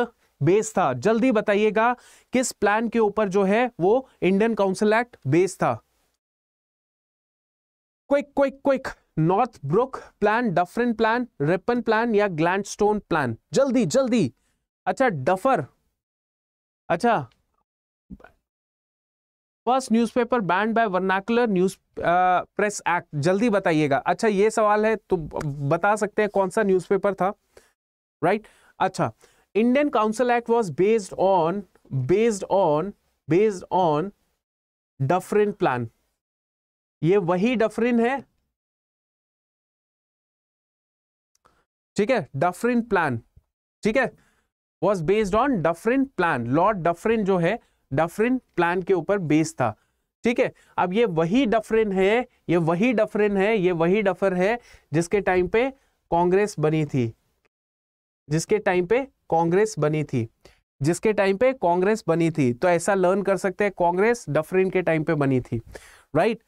बेस था जल्दी बताइएगा किस प्लान के ऊपर जो है वो इंडियन काउंसिल एक्ट बेस था quick quick quick Northbrook plan Dufferin plan Ripon plan या ग्लैंडस्टोन प्लान जल्दी जल्दी अच्छा डफर अच्छा first newspaper banned by vernacular news press act जल्दी बताइएगा अच्छा ये सवाल है तो बता सकते हैं कौन सा न्यूज़पेपर था राइट right? अच्छा Indian council act was based on based on based on Dufferin plan ये वही डफरिन है ठीक है डफरिन प्लान ठीक है was based on Dufferin plan lord Dufferin जो है डफरिन प्लान के ऊपर बेस्ड था ठीक है अब ये वही डफरिन है ये वही डफरिन है ये वही डफर है जिसके टाइम पे कांग्रेस बनी थी जिसके टाइम पे कांग्रेस बनी थी जिसके टाइम पे कांग्रेस बनी थी तो ऐसा लर्न कर सकते हैं कांग्रेस डफरिन के टाइम पे बनी थी राइट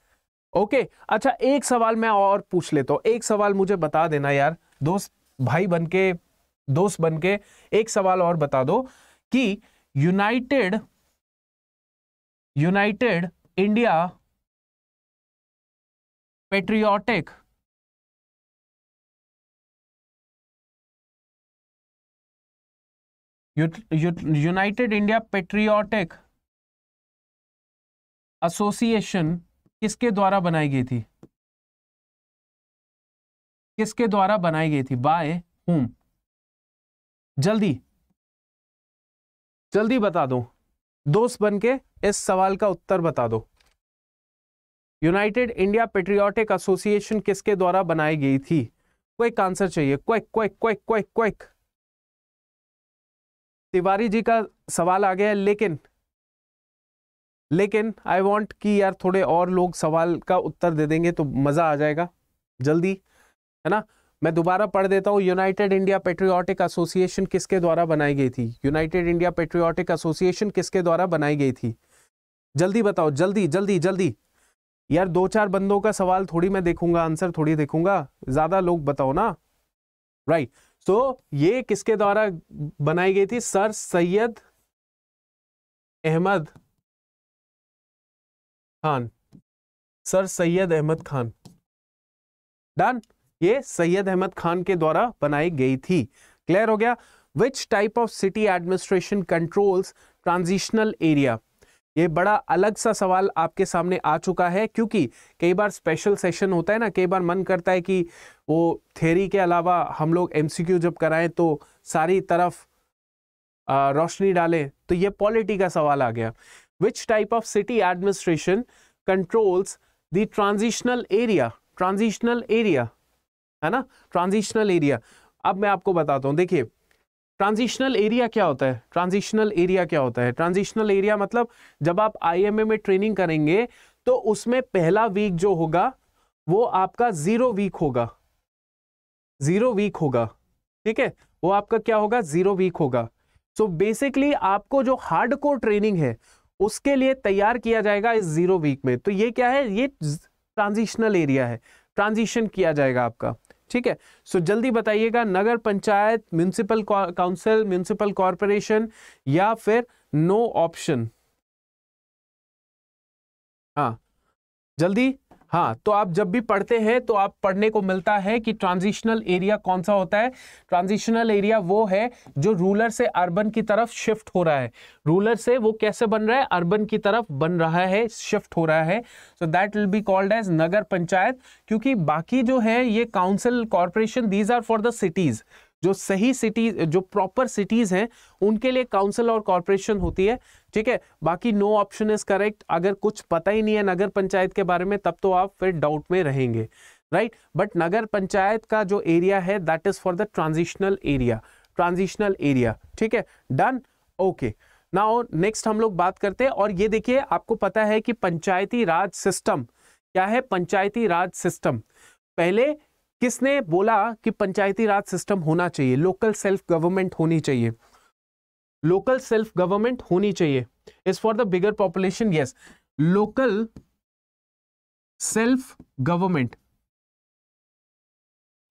ओके अच्छा एक सवाल मैं और पूछ लेता हूं एक सवाल मुझे बता देना यार दोस्त भाई बन के दोस्त बन के एक सवाल और बता दो कि united united India patriotic united India patriotic association किसके द्वारा बनाई गई थी किसके द्वारा बनाई गई थी बाय होम जल्दी जल्दी बता दो दोस्त बन के इस सवाल का उत्तर बता दो यूनाइटेड इंडिया पेट्रियोटिक एसोसिएशन किसके द्वारा बनाई गई थी क्विक आंसर चाहिए quick quick quick quick quick Tiwari ji का सवाल आ गया है लेकिन लेकिन आई वांट कि यार थोड़े और लोग सवाल का उत्तर दे देंगे तो मज़ा आ जाएगा जल्दी है ना मैं दोबारा पढ़ देता हूँ यूनाइटेड इंडिया पेट्रियाटिक एसोसिएशन किसके द्वारा बनाई गई थी यूनाइटेड इंडिया पेट्रियाटिक एसोसिएशन किसके द्वारा बनाई गई थी जल्दी बताओ जल्दी जल्दी जल्दी यार दो चार बंदों का सवाल थोड़ी मैं देखूंगा आंसर थोड़ी देखूंगा ज्यादा लोग बताओ ना राइट right. सो so, ये किसके द्वारा बनाई गई थी sir Syed Ahmad Khan sir Syed Ahmad Khan done ये सैयद अहमद खान के द्वारा बनाई गई थी क्लियर हो गया which type of city administration controls transitional area ये बड़ा अलग सा सवाल आपके सामने आ चुका है क्योंकि कई बार स्पेशल सेशन होता है ना कई बार मन करता है कि वो थेरी के अलावा हम लोग एमसीक्यू जब कराएं तो सारी तरफ रोशनी डालें तो ये पॉलिटी का सवाल आ गया which type of city administration controls the transitional area transitional area है ना ट्रांजिशनल एरिया अब मैं आपको बताता हूँ देखिए ट्रांजिशनल एरिया क्या होता है ट्रांजिशनल एरिया क्या होता है ट्रांजिशनल एरिया मतलब जब आप आईएमए में ट्रेनिंग करेंगे तो उसमें पहला वीक जो होगा वो आपका जीरो वीक होगा जीरो वीक होगा ठीक है वो आपका क्या होगा जीरो वीक होगा सो so बेसिकली आपको जो हार्ड कोर ट्रेनिंग है उसके लिए तैयार किया जाएगा इस जीरो वीक में तो ये क्या है ये ट्रांजिशनल एरिया है ट्रांजिशन किया जाएगा आपका ठीक है सो so, जल्दी बताइएगा nagar panchayat municipal council municipal corporation या फिर नो ऑप्शन हाँ जल्दी हाँ तो आप जब भी पढ़ते हैं तो आप पढ़ने को मिलता है कि ट्रांजिशनल एरिया कौन सा होता है ट्रांजिशनल एरिया वो है जो रूलर से अर्बन की तरफ शिफ्ट हो रहा है रूलर से वो कैसे बन रहा है अर्बन की तरफ बन रहा है शिफ्ट हो रहा है so that will be called as nagar panchayat क्योंकि बाकी जो है ये council corporation these are for the cities जो सही सिटीज जो प्रॉपर सिटीज हैं उनके लिए काउंसिल और कॉरपोरेशन होती है ठीक है बाकी नो ऑप्शन इज करेक्ट अगर कुछ पता ही नहीं है नगर पंचायत के बारे में तब तो आप फिर डाउट में रहेंगे right right? But nagar panchayat का जो एरिया है that is for the transitional area transitional area ठीक है डन ओके नाउ नेक्स्ट हम लोग बात करते हैं और ये देखिए आपको पता है कि पंचायती राज सिस्टम क्या है पंचायती राज सिस्टम पहले किसने बोला कि पंचायती राज सिस्टम होना चाहिए लोकल सेल्फ गवर्नमेंट होनी चाहिए लोकल सेल्फ गवर्नमेंट होनी चाहिए is for the bigger population yes local self government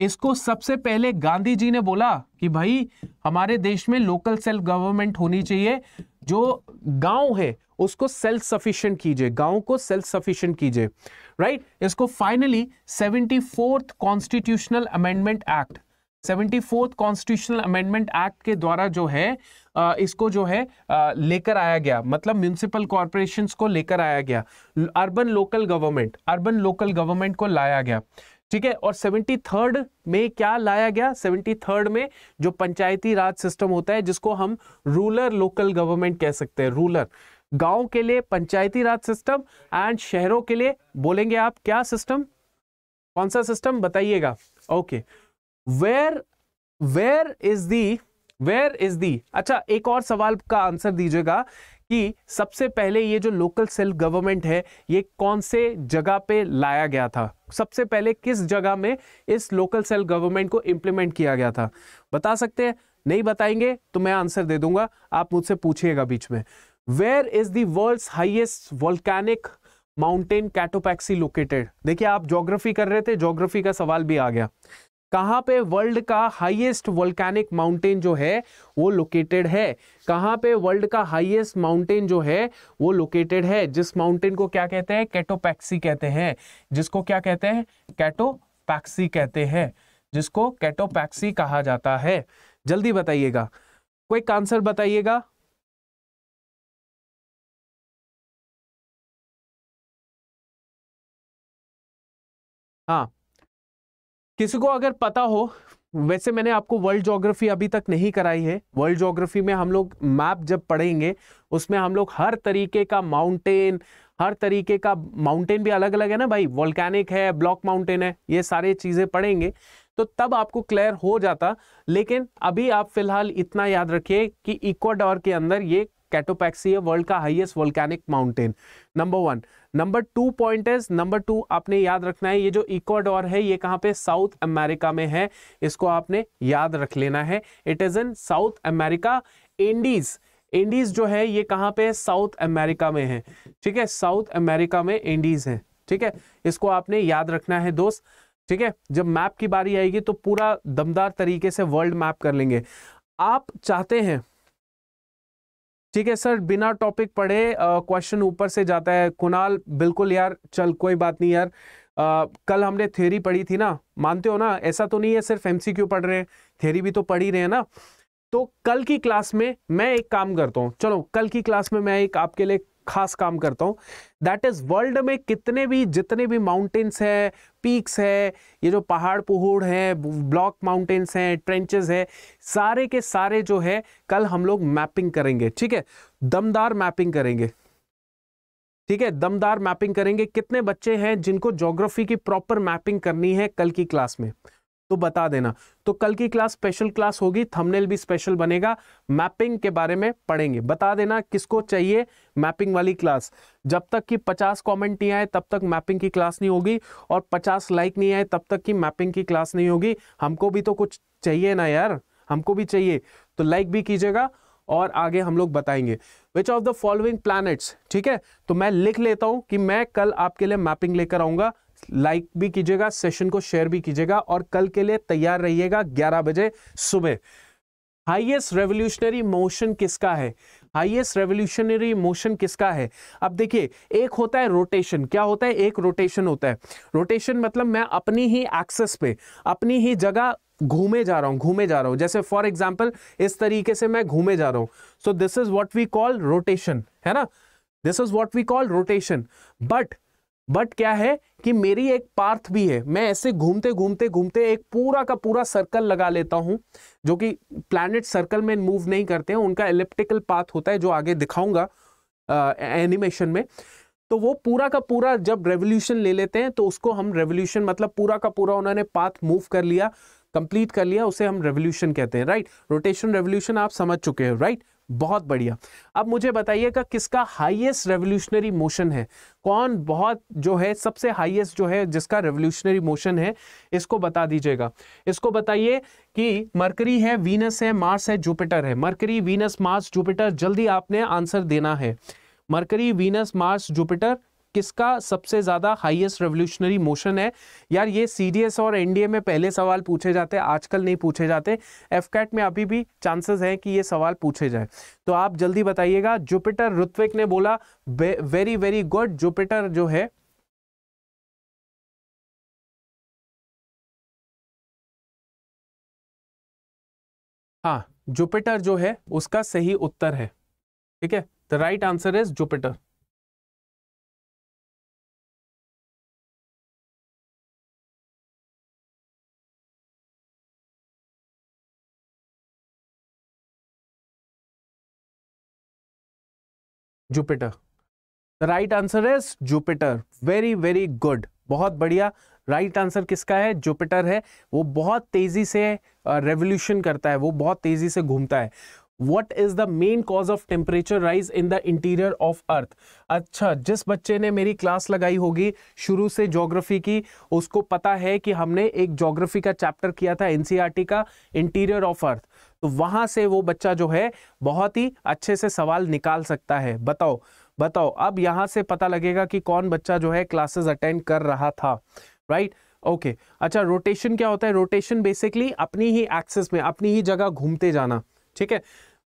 इसको सबसे पहले गांधी जी ने बोला कि भाई हमारे देश में लोकल सेल्फ गवर्नमेंट होनी चाहिए जो गांव है उसको सेल्फ सफिशिएंट कीजिए गांव को सेल्फ सफिशिएंट कीजिए राइट इसको finally seventy fourth constitutional amendment act seventy fourth constitutional amendment act के द्वारा जो है इसको जो है लेकर आया गया मतलब म्यूनसिपल कॉरपोरेशन को लेकर आया गया urban local government urban local government को लाया गया ठीक है और सेवेंटी थर्ड में क्या लाया गया सेवेंटी थर्ड में जो पंचायती राज सिस्टम होता है जिसको हम रूलर लोकल गवर्नमेंट कह सकते हैं रूलर गांव के लिए पंचायती राज सिस्टम एंड शहरों के लिए बोलेंगे आप क्या सिस्टम कौन सा सिस्टम बताइएगा okay where where is the where is the अच्छा एक और सवाल का आंसर दीजिएगा कि सबसे पहले ये जो लोकल सेल्फ गवर्नमेंट है ये कौन से जगह पे लाया गया था सबसे पहले किस जगह में इस लोकल सेल्फ गवर्नमेंट को इम्प्लीमेंट किया गया था बता सकते हैं नहीं बताएंगे तो मैं आंसर दे दूंगा आप मुझसे पूछिएगा बीच में where is world highest volcanic mountain Cotopaxi located देखिए आप ज्योग्राफी कर रहे थे ज्योग्राफी का सवाल भी आ गया कहां पे वर्ल्ड का हाईएस्ट वोल्केनिक माउंटेन जो है वो लोकेटेड है कहाँ पे वर्ल्ड का हाईएस्ट माउंटेन जो है वो लोकेटेड है जिस माउंटेन को क्या कहते हैं कैटोपैक्सी कहते हैं जिसको क्या कहते हैं कैटोपैक्सी कहते हैं जिसको कैटोपैक्सी कहा जाता है जल्दी बताइएगा कोई आंसर बताइएगा हाँ किसी को अगर पता हो वैसे मैंने आपको वर्ल्ड जोग्राफी अभी तक नहीं कराई है वर्ल्ड जोग्राफी में हम लोग मैप जब पढ़ेंगे उसमें हम लोग हर तरीके का माउंटेन हर तरीके का माउंटेन भी अलग अलग है ना भाई वॉलकैनिक है ब्लॉक माउंटेन है ये सारे चीज़ें पढ़ेंगे तो तब आपको क्लियर हो जाता लेकिन अभी आप फिलहाल इतना याद रखिए कि इक्वाडोर के अंदर ये कैटोपैक्सी है वर्ल्ड का highest volcanic mountain number one number two point is number two आपने याद रखना है ये जो इक्वाडोर है ये कहाँ पे साउथ अमेरिका में है इसको आपने याद रख लेना है it is in South America Indies Indies जो है ये कहाँ पे साउथ अमेरिका में है ठीक है साउथ अमेरिका में इंडीज है ठीक है इसको आपने याद रखना है दोस्त ठीक है जब मैप की बारी आएगी तो पूरा दमदार तरीके से वर्ल्ड मैप कर लेंगे आप चाहते हैं ठीक है सर बिना टॉपिक पढ़े क्वेश्चन ऊपर से जाता है कुणाल बिल्कुल यार चल कोई बात नहीं यार आ, कल हमने थ्योरी पढ़ी थी ना मानते हो ना ऐसा तो नहीं है सिर्फ एम पढ़ रहे हैं थ्योरी भी तो पढ़ ही रहे हैं ना तो कल की क्लास में मैं एक काम करता हूँ चलो कल की क्लास में मैं एक आपके लिए खास काम करता हूँ दैट इज़ वर्ल्ड में कितने भी जितने भी माउंटेन्स है पीक्स है ये जो पहाड़ पुहड़ हैं ब्लॉक माउंटेन्स हैं ट्रेंचेस है सारे के सारे जो है कल हम लोग मैपिंग करेंगे ठीक है दमदार मैपिंग करेंगे ठीक है दमदार मैपिंग करेंगे कितने बच्चे हैं जिनको जोग्राफी की प्रॉपर मैपिंग करनी है कल की क्लास में तो बता देना तो कल की क्लास स्पेशल क्लास होगी थंबनेल भी स्पेशल बनेगा मैपिंग के बारे में पढ़ेंगे बता देना किसको चाहिए मैपिंग वाली क्लास जब तक कि 50 कमेंट नहीं आए तब तक मैपिंग की क्लास नहीं होगी और 50 लाइक नहीं आए तब तक कि मैपिंग की क्लास नहीं होगी हमको भी तो कुछ चाहिए ना यार हमको भी चाहिए तो लाइक भी कीजिएगा और आगे हम लोग बताएंगे which of the following planets ठीक है तो मैं लिख लेता हूं कि मैं कल आपके लिए मैपिंग लेकर आऊंगा लाइक like भी कीजिएगा सेशन को शेयर भी कीजिएगा और कल के लिए तैयार रहिएगा 11 बजे सुबह हाईएस्ट रेवोल्यूशनरी मोशन किसका है हाईएस्ट रेवोल्यूशनरी मोशन किसका है अब देखिए एक होता है रोटेशन क्या होता है एक रोटेशन होता है रोटेशन मतलब मैं अपनी ही एक्सेस पे अपनी ही जगह घूमे जा रहा हूं घूमे जा रहा हूं जैसे फॉर एग्जाम्पल इस तरीके से मैं घूमे जा रहा हूं so this is what we call rotation है ना this is what we call rotation but but क्या है कि मेरी एक पार्थ भी है मैं ऐसे घूमते घूमते घूमते एक पूरा का पूरा सर्कल लगा लेता हूँ जो कि प्लैनेट सर्कल में मूव नहीं करते हैं उनका इलेप्टिकल पाथ होता है जो आगे दिखाऊंगा एनिमेशन में तो वो पूरा का पूरा जब रेवोल्यूशन ले लेते हैं तो उसको हम रेवोल्यूशन मतलब पूरा का पूरा उन्होंने पाथ मूव कर लिया कंप्लीट कर लिया उसे हम रेवोल्यूशन कहते हैं राइट रोटेशन रेवोल्यूशन आप समझ चुके हैं राइट बहुत बढ़िया अब मुझे बताइएगा किसका हाईएस्ट रेवोल्यूशनरी मोशन है कौन बहुत जो है सबसे हाईएस्ट जो है जिसका रेवोल्यूशनरी मोशन है इसको बता दीजिएगा इसको बताइए कि मरकरी है वीनस है मार्स है जुपिटर है मरकरी वीनस मार्स जुपिटर जल्दी आपने आंसर देना है मरकरी वीनस मार्स जुपिटर किसका सबसे ज़्यादा हाईएस्ट रेवोल्यूशनरी मोशन है यार ये सीडीएस और एनडीए में पहले सवाल पूछे जाते हैं आजकल नहीं पूछे जाते एफकैट में अभी भी चांसेस हैं कि ये सवाल पूछे जाए तो आप जल्दी बताइएगा जुपिटर ऋत्विक ने बोला वेरी वेरी गुड जुपिटर जो है हाँ जुपिटर जो है उसका सही उत्तर है ठीक है the right answer is Jupiter Jupiter the right answer is Jupiter very very good बहुत बढ़िया राइट right आंसर किसका है जुपिटर है वो बहुत तेजी से रेवोल्यूशन uh, करता है वो बहुत तेजी से घूमता है what is the main cause of temperature rise in the interior of earth अच्छा जिस बच्चे ने मेरी क्लास लगाई होगी शुरू से जोग्राफी की उसको पता है कि हमने एक जोग्राफी का चैप्टर किया था एनसीईआरटी e का इंटीरियर ऑफ अर्थ तो वहां से वो बच्चा जो है बहुत ही अच्छे से सवाल निकाल सकता है बताओ बताओ अब यहां से पता लगेगा कि कौन बच्चा जो है क्लासेस अटेंड कर रहा था राइट ओके okay. अच्छा रोटेशन क्या होता है रोटेशन बेसिकली अपनी ही एक्सेस में अपनी ही जगह घूमते जाना ठीक है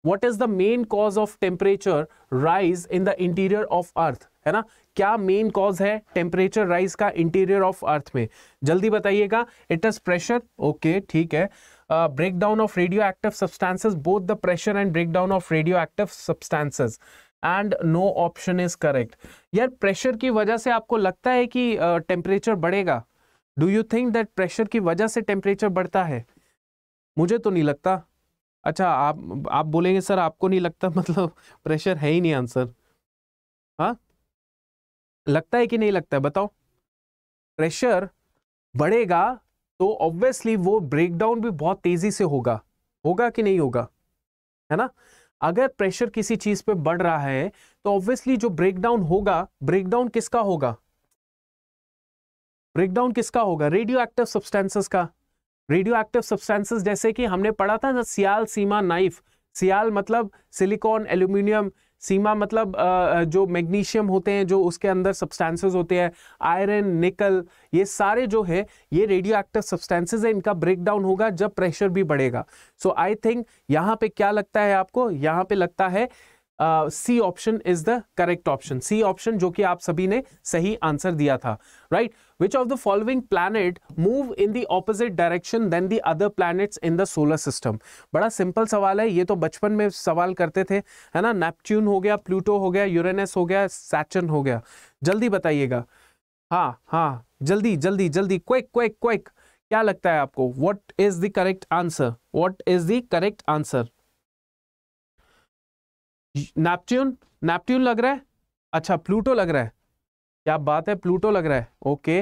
what is the main cause of temperature rise in the interior of earth है ना क्या मेन कॉज है टेम्परेचर राइज का इंटीरियर ऑफ अर्थ में जल्दी बताइएगा इट इज प्रेशर ओके ठीक है uh, breakdown of radioactive substances, both the pressure and of radio active substances. And no option is correct यार प्रेशर की वजह से आपको लगता है कि टेम्परेचर uh, बढ़ेगा do you think that pressure की वजह से टेम्परेचर बढ़ता है मुझे तो नहीं लगता अच्छा आप आप बोलेंगे सर आपको नहीं लगता (laughs) मतलब प्रेशर है ही नहीं आंसर हाँ लगता है कि नहीं लगता है बताओ प्रेशर बढ़ेगा तो ऑब्वियसली वो ब्रेकडाउन भी बहुत तेजी से होगा होगा कि नहीं होगा है ना अगर प्रेशर किसी चीज पे बढ़ रहा है तो ऑब्वियसली जो ब्रेकडाउन होगा ब्रेकडाउन किसका होगा ब्रेकडाउन किसका होगा रेडियो एक्टिव सब्सटेंसेस का रेडियो एक्टिव सब्सटेंसेस जैसे कि हमने पढ़ा था ना सियाल सीमा नाइफ सियाल मतलब सिलिकॉन एल्यूमिनियम सीमा मतलब जो मैग्नीशियम होते हैं जो उसके अंदर सब्सटेंसेस होते हैं आयरन निकल ये सारे जो है ये रेडियो एक्टिव सब्सटेंसेज है इनका ब्रेकडाउन होगा जब प्रेशर भी बढ़ेगा सो आई थिंक यहाँ पे क्या लगता है आपको यहाँ पे लगता है C option is the correct option C option जो कि आप सभी ने सही आंसर दिया था right right? which of the following planet move in the opposite direction than the other planets in the solar system बड़ा सिंपल सवाल है ये तो बचपन में सवाल करते थे है ना नेपच्यून हो गया प्लूटो हो गया यूरेनस हो गया सैचन हो गया जल्दी बताइएगा हाँ हाँ जल्दी जल्दी जल्दी क्विक क्विक क्विक क्या लगता है आपको what is the correct answer what is the correct answer Neptune Neptune लग रहा है अच्छा प्लूटो लग रहा है क्या बात है प्लूटो लग रहा है ओके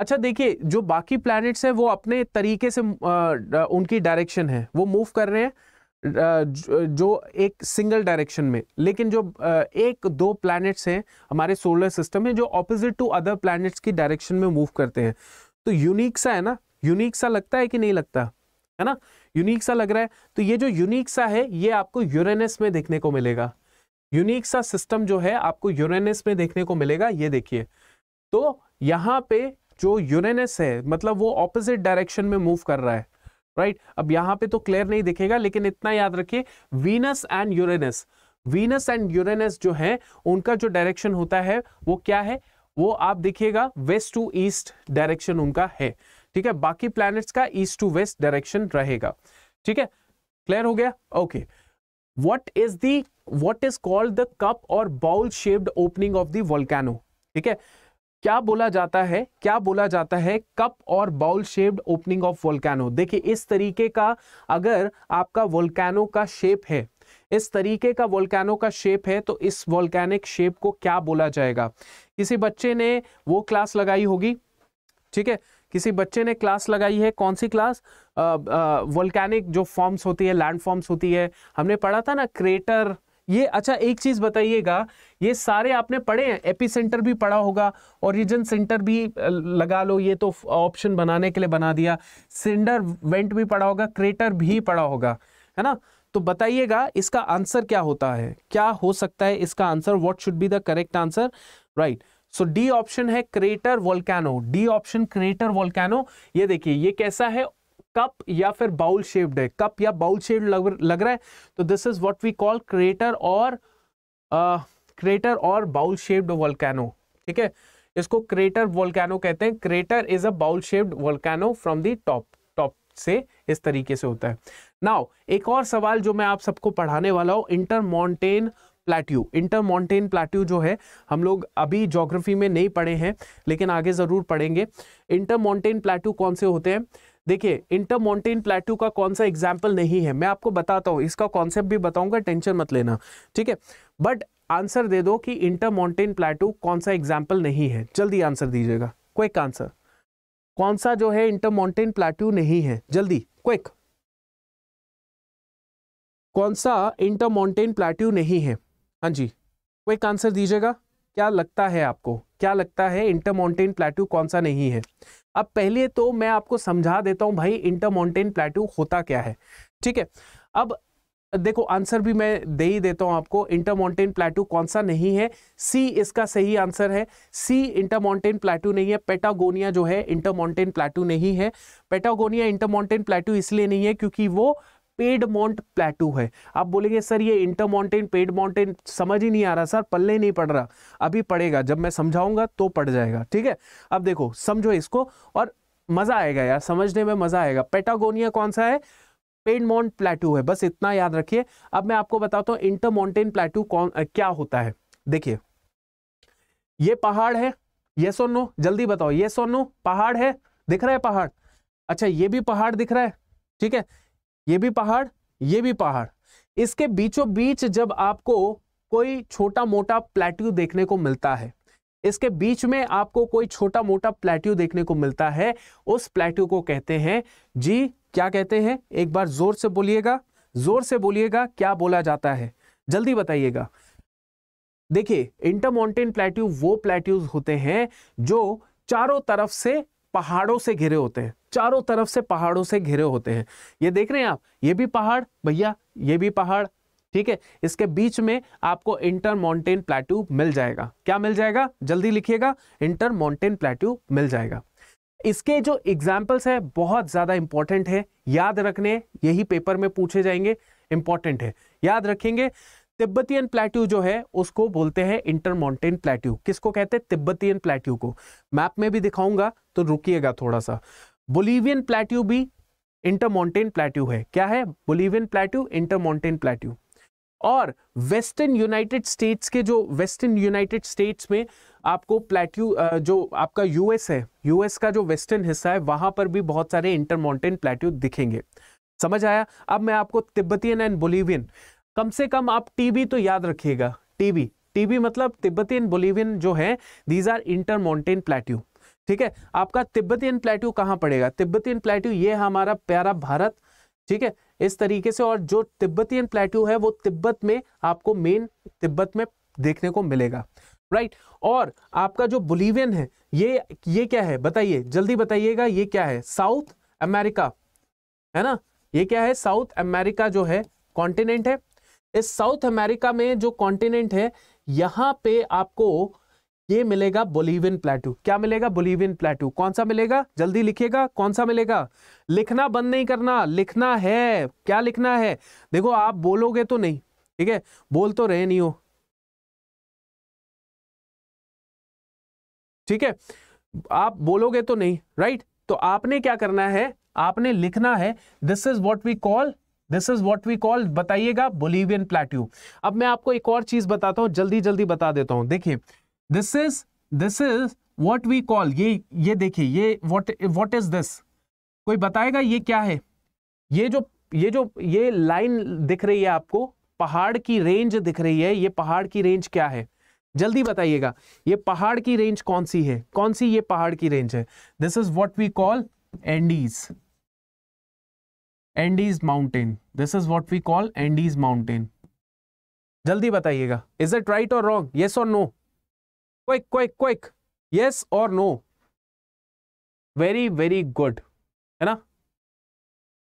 अच्छा देखिए जो बाकी प्लैनेट्स हैं वो अपने तरीके से आ, उनकी डायरेक्शन है वो मूव कर रहे हैं जो एक सिंगल डायरेक्शन में लेकिन जो एक दो प्लैनेट्स हैं हमारे सोलर सिस्टम में जो ऑपोजिट टू अदर प्लैनेट्स की डायरेक्शन में मूव करते हैं तो यूनिक सा है ना यूनिक सा लगता है कि नहीं लगता है ना यूनिक सा लग रहा है तो ये जो यूनिक सा है ये आपको यूरेनस में देखने को मिलेगा यूनिक सा सिस्टम जो है आपको यूरेनस में देखने को मिलेगा ये देखिए तो यहाँ पे जो यूरेनस है मतलब वो ऑपोजिट डायरेक्शन में मूव कर रहा है राइट right? अब यहाँ पे तो क्लियर नहीं दिखेगा लेकिन इतना याद रखिए Venus and Uranus Venus and Uranus जो है उनका जो डायरेक्शन होता है वो क्या है वो आप देखिएगा वेस्ट टू ईस्ट डायरेक्शन उनका है ठीक है बाकी प्लैनेट्स का ईस्ट टू वेस्ट डायरेक्शन रहेगा ठीक है क्लियर हो गया okay okay. what is the what is called the cup और bowl shaped opening of the volcano ठीक है क्या बोला जाता है क्या बोला जाता है कप और bowl shaped opening of volcano देखिए इस तरीके का अगर आपका वोल्केनो का शेप है इस तरीके का वोल्केनो का शेप है तो इस वोल्केनिक शेप को क्या बोला जाएगा किसी बच्चे ने वो क्लास लगाई होगी ठीक है किसी बच्चे ने क्लास लगाई है कौन सी क्लास वोल्केनिक जो फॉर्म्स होती है लैंड फॉर्म्स होती है हमने पढ़ा था ना क्रेटर ये अच्छा एक चीज़ बताइएगा ये सारे आपने पढ़े हैं एपी सेंटर भी पढ़ा होगा ओरिजिन सेंटर भी लगा लो ये तो ऑप्शन बनाने के लिए बना दिया सिंडर वेंट भी पढ़ा होगा क्रेटर भी पढ़ा होगा है ना तो बताइएगा इसका आंसर क्या होता है क्या हो सकता है इसका answer what should be the correct answer right so D option है crater volcano D option crater volcano ये देखिए ये कैसा है कप या फिर बाउल शेप्ड है कप या बाउल शेप्ड लग, लग रहा है तो this is what we call crater और क्रेटर और बाउल शेप्ड वोल्कैनो ठीक है इसको क्रेटर वोल्कैनो कहते हैं crater is a bowl shaped volcano from the top top से इस तरीके से होता है नाउ एक और सवाल जो मैं आप सबको पढ़ाने वाला हूं intermountain plateau mountain plateau जो है हम लोग अभी जोग्राफी में नहीं पढ़े हैं लेकिन आगे ज़रूर पढ़ेंगे इंटर माउंटेन प्लेट्यू कौन से होते हैं देखिए इंटर माउंटेन प्लेट्यू का कौन सा एग्जाम्पल नहीं है मैं आपको बताता हूँ इसका कॉन्सेप्ट भी बताऊंगा टेंशन मत लेना ठीक है बट आंसर दे दो कि माउंटेन प्लेट्यू कौन सा एग्जाम्पल नहीं है जल्दी आंसर दीजिएगा क्विक आंसर कौन सा जो है इंटर माउंटेन प्लेट्यू नहीं है जल्दी क्विक कौन सा माउंटेन प्लेट्यू नहीं है हाँ जी कोई आंसर दीजिएगा क्या लगता है आपको क्या लगता है इंटरमाउंटेन प्लेट्यू कौन सा नहीं है अब पहले तो मैं आपको समझा देता हूँ भाई इंटर माउंटेन प्लेट्यू होता क्या है ठीक है अब देखो आंसर भी मैं दे ही देता हूं आपको इंटरमाउंटेन प्लेटू कौन सा नहीं है सी इसका सही आंसर है सी इंटर माउंटेन प्लेटू नहीं है पेटागोनिया जो है इंटर माउंटेन प्लेट्यू नहीं है पेटागोनिया इंटर माउंटेन प्लेटू इसलिए नहीं है क्योंकि वो पेड माउंट प्लेटू है आप बोलेंगे सर ये इंटर माउंटेन पेड माउंटेन समझ ही नहीं आ रहा सर पल्ले नहीं पड़ रहा अभी पड़ेगा जब मैं समझाऊंगा तो पड़ जाएगा ठीक है अब देखो समझो इसको और मज़ा आएगा यार समझने में मज़ा आएगा पेटागोनिया कौन सा है पेड माउंट प्लेटू है बस इतना याद रखिए अब मैं आपको बताता हूँ इंटर माउंटेन प्लेटू कौन क्या होता है देखिए ये पहाड़ है ये सोनो नो जल्दी बताओ ये सोनो नो पहाड़ है दिख रहा है पहाड़ अच्छा ये भी पहाड़ दिख रहा है ठीक है ये भी पहाड़ ये भी पहाड़ इसके बीचों बीच जब आपको कोई छोटा मोटा प्लेट्यू देखने को मिलता है इसके बीच में आपको कोई छोटा मोटा प्लेट्यू देखने को मिलता है उस प्लेट्यू को कहते हैं जी क्या कहते हैं एक बार जोर से बोलिएगा जोर से बोलिएगा क्या बोला जाता है जल्दी बताइएगा देखिए इंटरमाउंटेन प्लेट्यू वो प्लेट्यूज होते हैं जो चारों तरफ से पहाड़ों से घिरे होते हैं चारों तरफ से पहाड़ों से घिरे होते हैं ये देख रहे हैं आप ये भी पहाड़ भैया ये भी पहाड़ ठीक है इसके बीच में आपको इंटर माउंटेन प्लेट्यू मिल जाएगा क्या मिल जाएगा जल्दी लिखिएगा इंटर माउंटेन प्लेट्यू मिल जाएगा इसके जो एग्जाम्पल्स है बहुत ज़्यादा इंपॉर्टेंट है याद रखने यही पेपर में पूछे जाएंगे इंपॉर्टेंट है याद रखेंगे तिब्बतियन प्लेट्यू जो है उसको बोलते हैं इंटर माउंटेन प्लेट्यू किसको कहते हैं तिब्बतियन प्लेट्यू को मैप में भी दिखाऊंगा तो रुकिएगा थोड़ा सा बोलीवियन प्लेट्यू भी इंटर माउंटेन प्लेट्यू है क्या है Bolivian plateau intermountain plateau और वेस्टर्न यूनाइटेड स्टेट्स के जो वेस्टर्न यूनाइटेड स्टेट्स में आपको प्लेट्यू जो आपका यूएस है यूएस का जो वेस्टर्न हिस्सा है वहां पर भी बहुत सारे इंटर माउंटेन प्लेट्यू दिखेंगे समझ आया अब मैं आपको तिब्बतियन एंड बोलीवियन कम से कम आप टीबी तो याद रखिएगा टीबी टीबी मतलब तिब्बतियन बोलिवियन जो है these are intermountain plateau ठीक है आपका तिब्बतियन प्लेट्यू कहाँ पड़ेगा तिब्बतियन प्लेट्यू ये हमारा प्यारा भारत ठीक है इस तरीके से और जो तिब्बतियन प्लेट्यू है वो तिब्बत में आपको मेन तिब्बत में देखने को मिलेगा राइट right? और आपका जो बुलिवियन है ये ये क्या है बताइए जल्दी बताइएगा ये क्या है साउथ अमेरिका है ना ये क्या है साउथ अमेरिका जो है कॉन्टिनेंट है इस साउथ अमेरिका में जो कॉन्टिनेंट है यहां पे आपको ये मिलेगा बोलीवियन प्लेटू क्या मिलेगा बोलीवियन प्लेटू कौन सा मिलेगा जल्दी लिखिएगा कौन सा मिलेगा लिखना बंद नहीं करना लिखना है क्या लिखना है देखो आप बोलोगे तो नहीं ठीक है बोल तो रहे नहीं हो ठीक है आप बोलोगे तो नहीं राइट तो आपने क्या करना है आपने लिखना है this is what we call this is what we call बताइएगा बोलीवियन प्लेट्यू अब मैं आपको एक और चीज बताता हूँ जल्दी जल्दी बता देता हूँ देखिए this is this is what we call ये ये देखिए ये वॉट वॉट इज दिस कोई बताएगा ये क्या है ये जो ये जो ये लाइन दिख रही है आपको पहाड़ की रेंज दिख रही है ये पहाड़ की रेंज क्या है जल्दी बताइएगा ये पहाड़ की रेंज कौन सी है कौन सी ये पहाड़ की रेंज है this is what we call Andes Andes mountain this is what we call Andes mountain जल्दी बताइएगा इज इट राइट और रॉन्ग येस और no quick quick quick yes और नो वेरी वेरी गुड है ना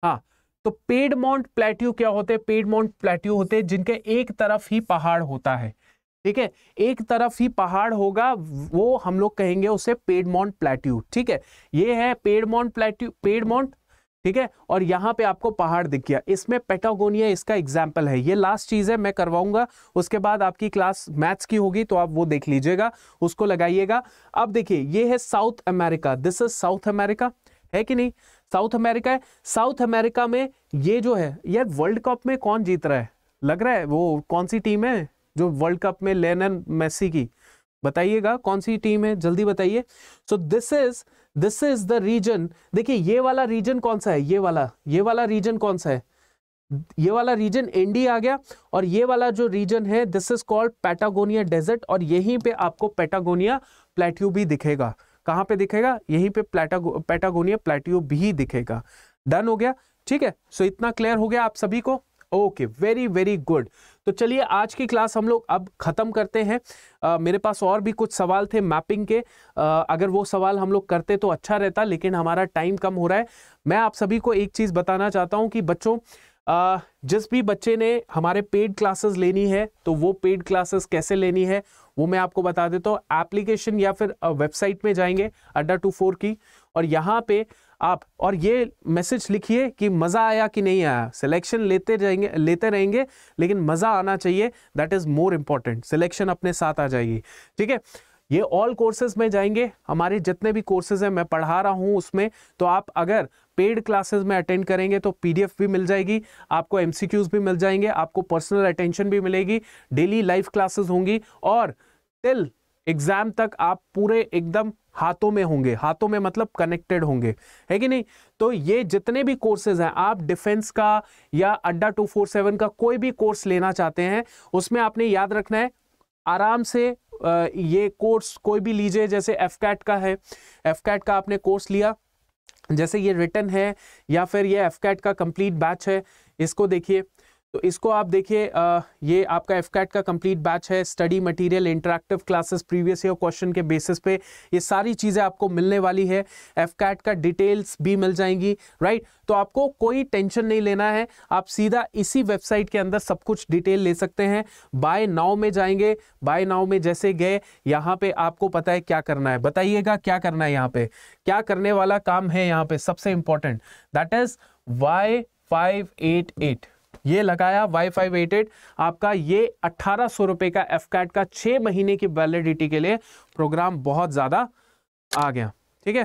हाँ तो पेड माउंट प्लेट्यू क्या होते हैं माउंट प्लेट्यू होते हैं जिनके एक तरफ ही पहाड़ होता है ठीक है एक तरफ ही पहाड़ होगा वो हम लोग कहेंगे उसे पेड माउंट प्लेट्यू ठीक है ये है Piedmont plateau Piedmont ठीक है और यहां पे आपको पहाड़ दिख गया इसमें पेटागोनिया इसका एग्जाम्पल है ये लास्ट चीज़ है मैं करवाऊंगा उसके बाद आपकी क्लास मैथ्स की होगी तो आप वो देख लीजिएगा उसको लगाइएगा अब देखिए ये है South America this is South America है कि नहीं साउथ अमेरिका है साउथ अमेरिका में ये जो है यार वर्ल्ड कप में कौन जीत रहा है लग रहा है वो कौन सी टीम है जो वर्ल्ड कप में लेनन मेसी की बताइएगा कौन सी टीम है जल्दी बताइए so this is this is the region देखिए ये वाला रीजन कौन सा है ये वाला ये वाला रीजन कौन सा है ये वाला रीजन एनडी आ गया और ये वाला जो रीजन है this is called Patagonia desert और यहीं पे आपको पैटागोनिया प्लेट्यू भी दिखेगा कहां पे दिखेगा यहीं पे प्लेटागो पैटागोनिया प्लेट्यू भी दिखेगा डन हो गया ठीक है सो so, इतना क्लियर हो गया आप सभी को ओके वेरी वेरी गुड तो चलिए आज की क्लास हम लोग अब ख़त्म करते हैं आ, मेरे पास और भी कुछ सवाल थे मैपिंग के आ, अगर वो सवाल हम लोग करते तो अच्छा रहता लेकिन हमारा टाइम कम हो रहा है मैं आप सभी को एक चीज़ बताना चाहता हूँ कि बच्चों आ, जिस भी बच्चे ने हमारे पेड क्लासेस लेनी है तो वो पेड क्लासेस कैसे लेनी है वो मैं आपको बता देता हूँ एप्लीकेशन या फिर वेबसाइट में जाएंगे अड्डा टू फोर की और यहाँ पे आप और ये मैसेज लिखिए कि मज़ा आया कि नहीं आया सिलेक्शन लेते जाएंगे लेते रहेंगे लेकिन मज़ा आना चाहिए that is more important selection अपने साथ आ जाएगी ठीक है ये ऑल कोर्सेज में जाएंगे हमारे जितने भी कोर्सेज हैं मैं पढ़ा रहा हूँ उसमें तो आप अगर पेड क्लासेस में अटेंड करेंगे तो पीडीएफ भी मिल जाएगी आपको एमसीक्यूज भी मिल जाएंगे आपको पर्सनल अटेंशन भी मिलेगी डेली लाइव क्लासेस होंगी और टिल एग्जाम तक आप पूरे एकदम हाथों में होंगे हाथों में मतलब कनेक्टेड होंगे है कि नहीं तो ये जितने भी कोर्सेज हैं आप डिफेंस का या अड्डा 247 का कोई भी कोर्स लेना चाहते हैं उसमें आपने याद रखना है आराम से ये कोर्स कोई भी लीजिए जैसे एफ कैट का है एफ कैट का आपने कोर्स लिया जैसे ये रिटर्न है या फिर ये एफ कैट का कंप्लीट बैच है इसको देखिए तो इसको आप देखिए ये आपका एफ का कंप्लीट बैच है study material interactive classes previous year question के बेसिस पे ये सारी चीज़ें आपको मिलने वाली है एफ का डिटेल्स भी मिल जाएंगी राइट तो आपको कोई टेंशन नहीं लेना है आप सीधा इसी वेबसाइट के अंदर सब कुछ डिटेल ले सकते हैं बाय नाव में जाएंगे बाय नाव में जैसे गए यहाँ पर आपको पता है क्या करना है बताइएगा क्या करना है यहाँ पर क्या करने वाला काम है यहाँ पर सबसे important that is Y five eight eight ये लगाया वाई फाई वेटेड आपका ये अट्ठारह सौ रुपए का एफ कैट का छह महीने की वैलिडिटी के लिए प्रोग्राम बहुत ज़्यादा आ गया ठीक है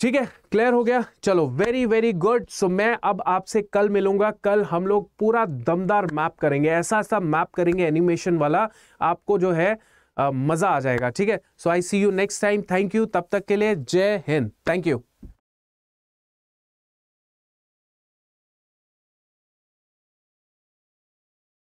ठीक है क्लियर हो गया चलो वेरी वेरी गुड सो मैं अब आपसे कल मिलूंगा कल हम लोग पूरा दमदार मैप करेंगे ऐसा ऐसा मैप करेंगे एनिमेशन वाला आपको जो है आ, मजा आ जाएगा ठीक है so I see you next time thank you तब तक के लिए जय हिंद थैंक यू